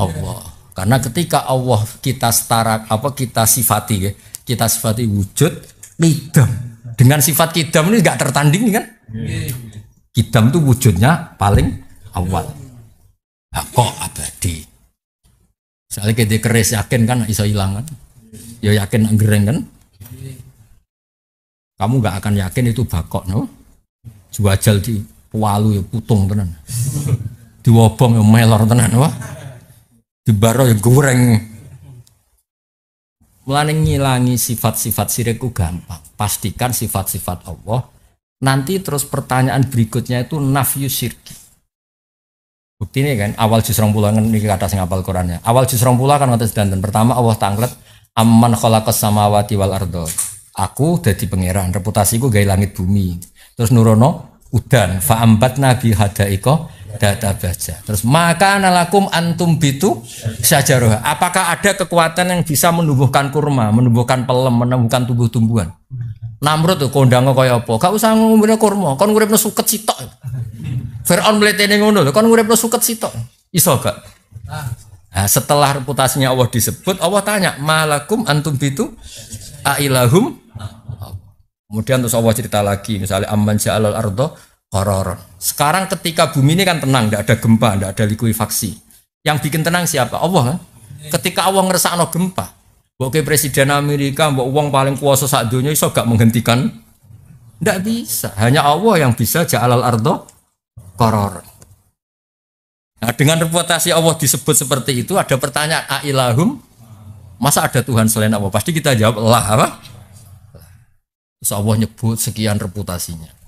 [SPEAKER 1] Allah karena ketika Allah kita setara apa kita sifati ya, kita sifati wujud kidam. Dengan sifat kidam ini nggak tertanding kan? Kidam itu wujudnya paling awal. kok abadi. soalnya kita keris yakin kan iso hilang kan? Ya yakin anggereng kan? Kamu nggak akan yakin itu bakok no? Juajal di walu ya putung tenan. Diwobong ya melor tenan wah jebaro ya goreng mulai ngilangi sifat-sifat sirikku gampang pastikan sifat-sifat Allah nanti terus pertanyaan berikutnya itu nafyu bukti ini kan awal juz rompulah kan ini kata sing apal Qurannya awal juz rompulah kan atas dan pertama Allah tanglet amman khalaqas samawati wal ardo aku jadi pangeran reputasiku gay langit bumi terus nurono udan fa faambat nabi hada iko data baja. Terus maka nalakum antum bitu sajaroh. Apakah ada kekuatan yang bisa menumbuhkan kurma, menumbuhkan pelem, menumbuhkan tumbuh-tumbuhan? Namrud tuh kondangnya kaya apa? Kau usah ngumpulin kurma, Kau nguripno suket sitok. Fir'aun beli ngono lho, Kau nguripno suket sitok. Iso gak? Nah, setelah reputasinya Allah disebut, Allah tanya, "Malakum antum bitu ailahum?" Kemudian terus Allah cerita lagi, misalnya amman ja'alal ardo horor. Sekarang ketika bumi ini kan tenang, tidak ada gempa, tidak ada likuifaksi. Yang bikin tenang siapa? Allah. Kan? Ketika Allah ngerasa no gempa, Bokeh presiden Amerika, mbok uang paling kuasa saat dunia iso gak menghentikan. Tidak bisa. Hanya Allah yang bisa jalal ardo koror. Nah, dengan reputasi Allah disebut seperti itu, ada pertanyaan, a'ilahum, masa ada Tuhan selain Allah? Pasti kita jawab, lah apa? Terus Allah nyebut sekian reputasinya.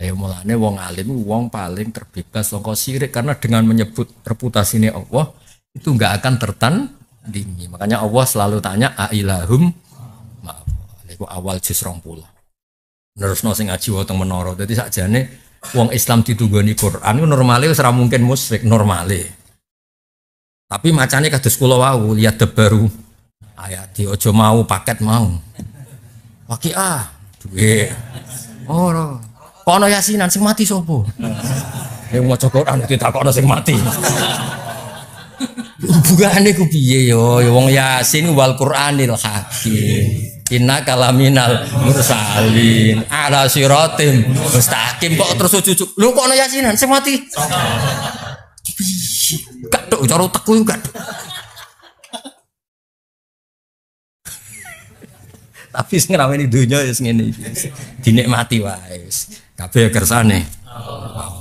[SPEAKER 1] Ya mulane wong alim wong paling terbebas saka sirik karena dengan menyebut reputasi ini Allah itu nggak akan tertan dingin, Makanya Allah selalu tanya ailahum maaf. Iku awal juz pula, Nerusno sing ngaji menoro, jadi saja nih wong Islam ditugani Quran iku normale wis ora mungkin musrik normale. Tapi macamnya kados kulo wau lihat debaru ayat di ojo mau paket mau. Waki ah duwe. Ora kok ana yasinan sing mati sopo yang kita kok ditakokno sing mati bukan ini kubiye yo yang wong yasin wal Qur'anil hakim inna kalaminal mursalin ala sirotim mustaqim kok terus cucuk lu kok ana yasinan sing mati gak tok cara teku gak tapi sing ngrawani dunia, ya ngene iki dinikmati wae Kabeh kersane. Oh.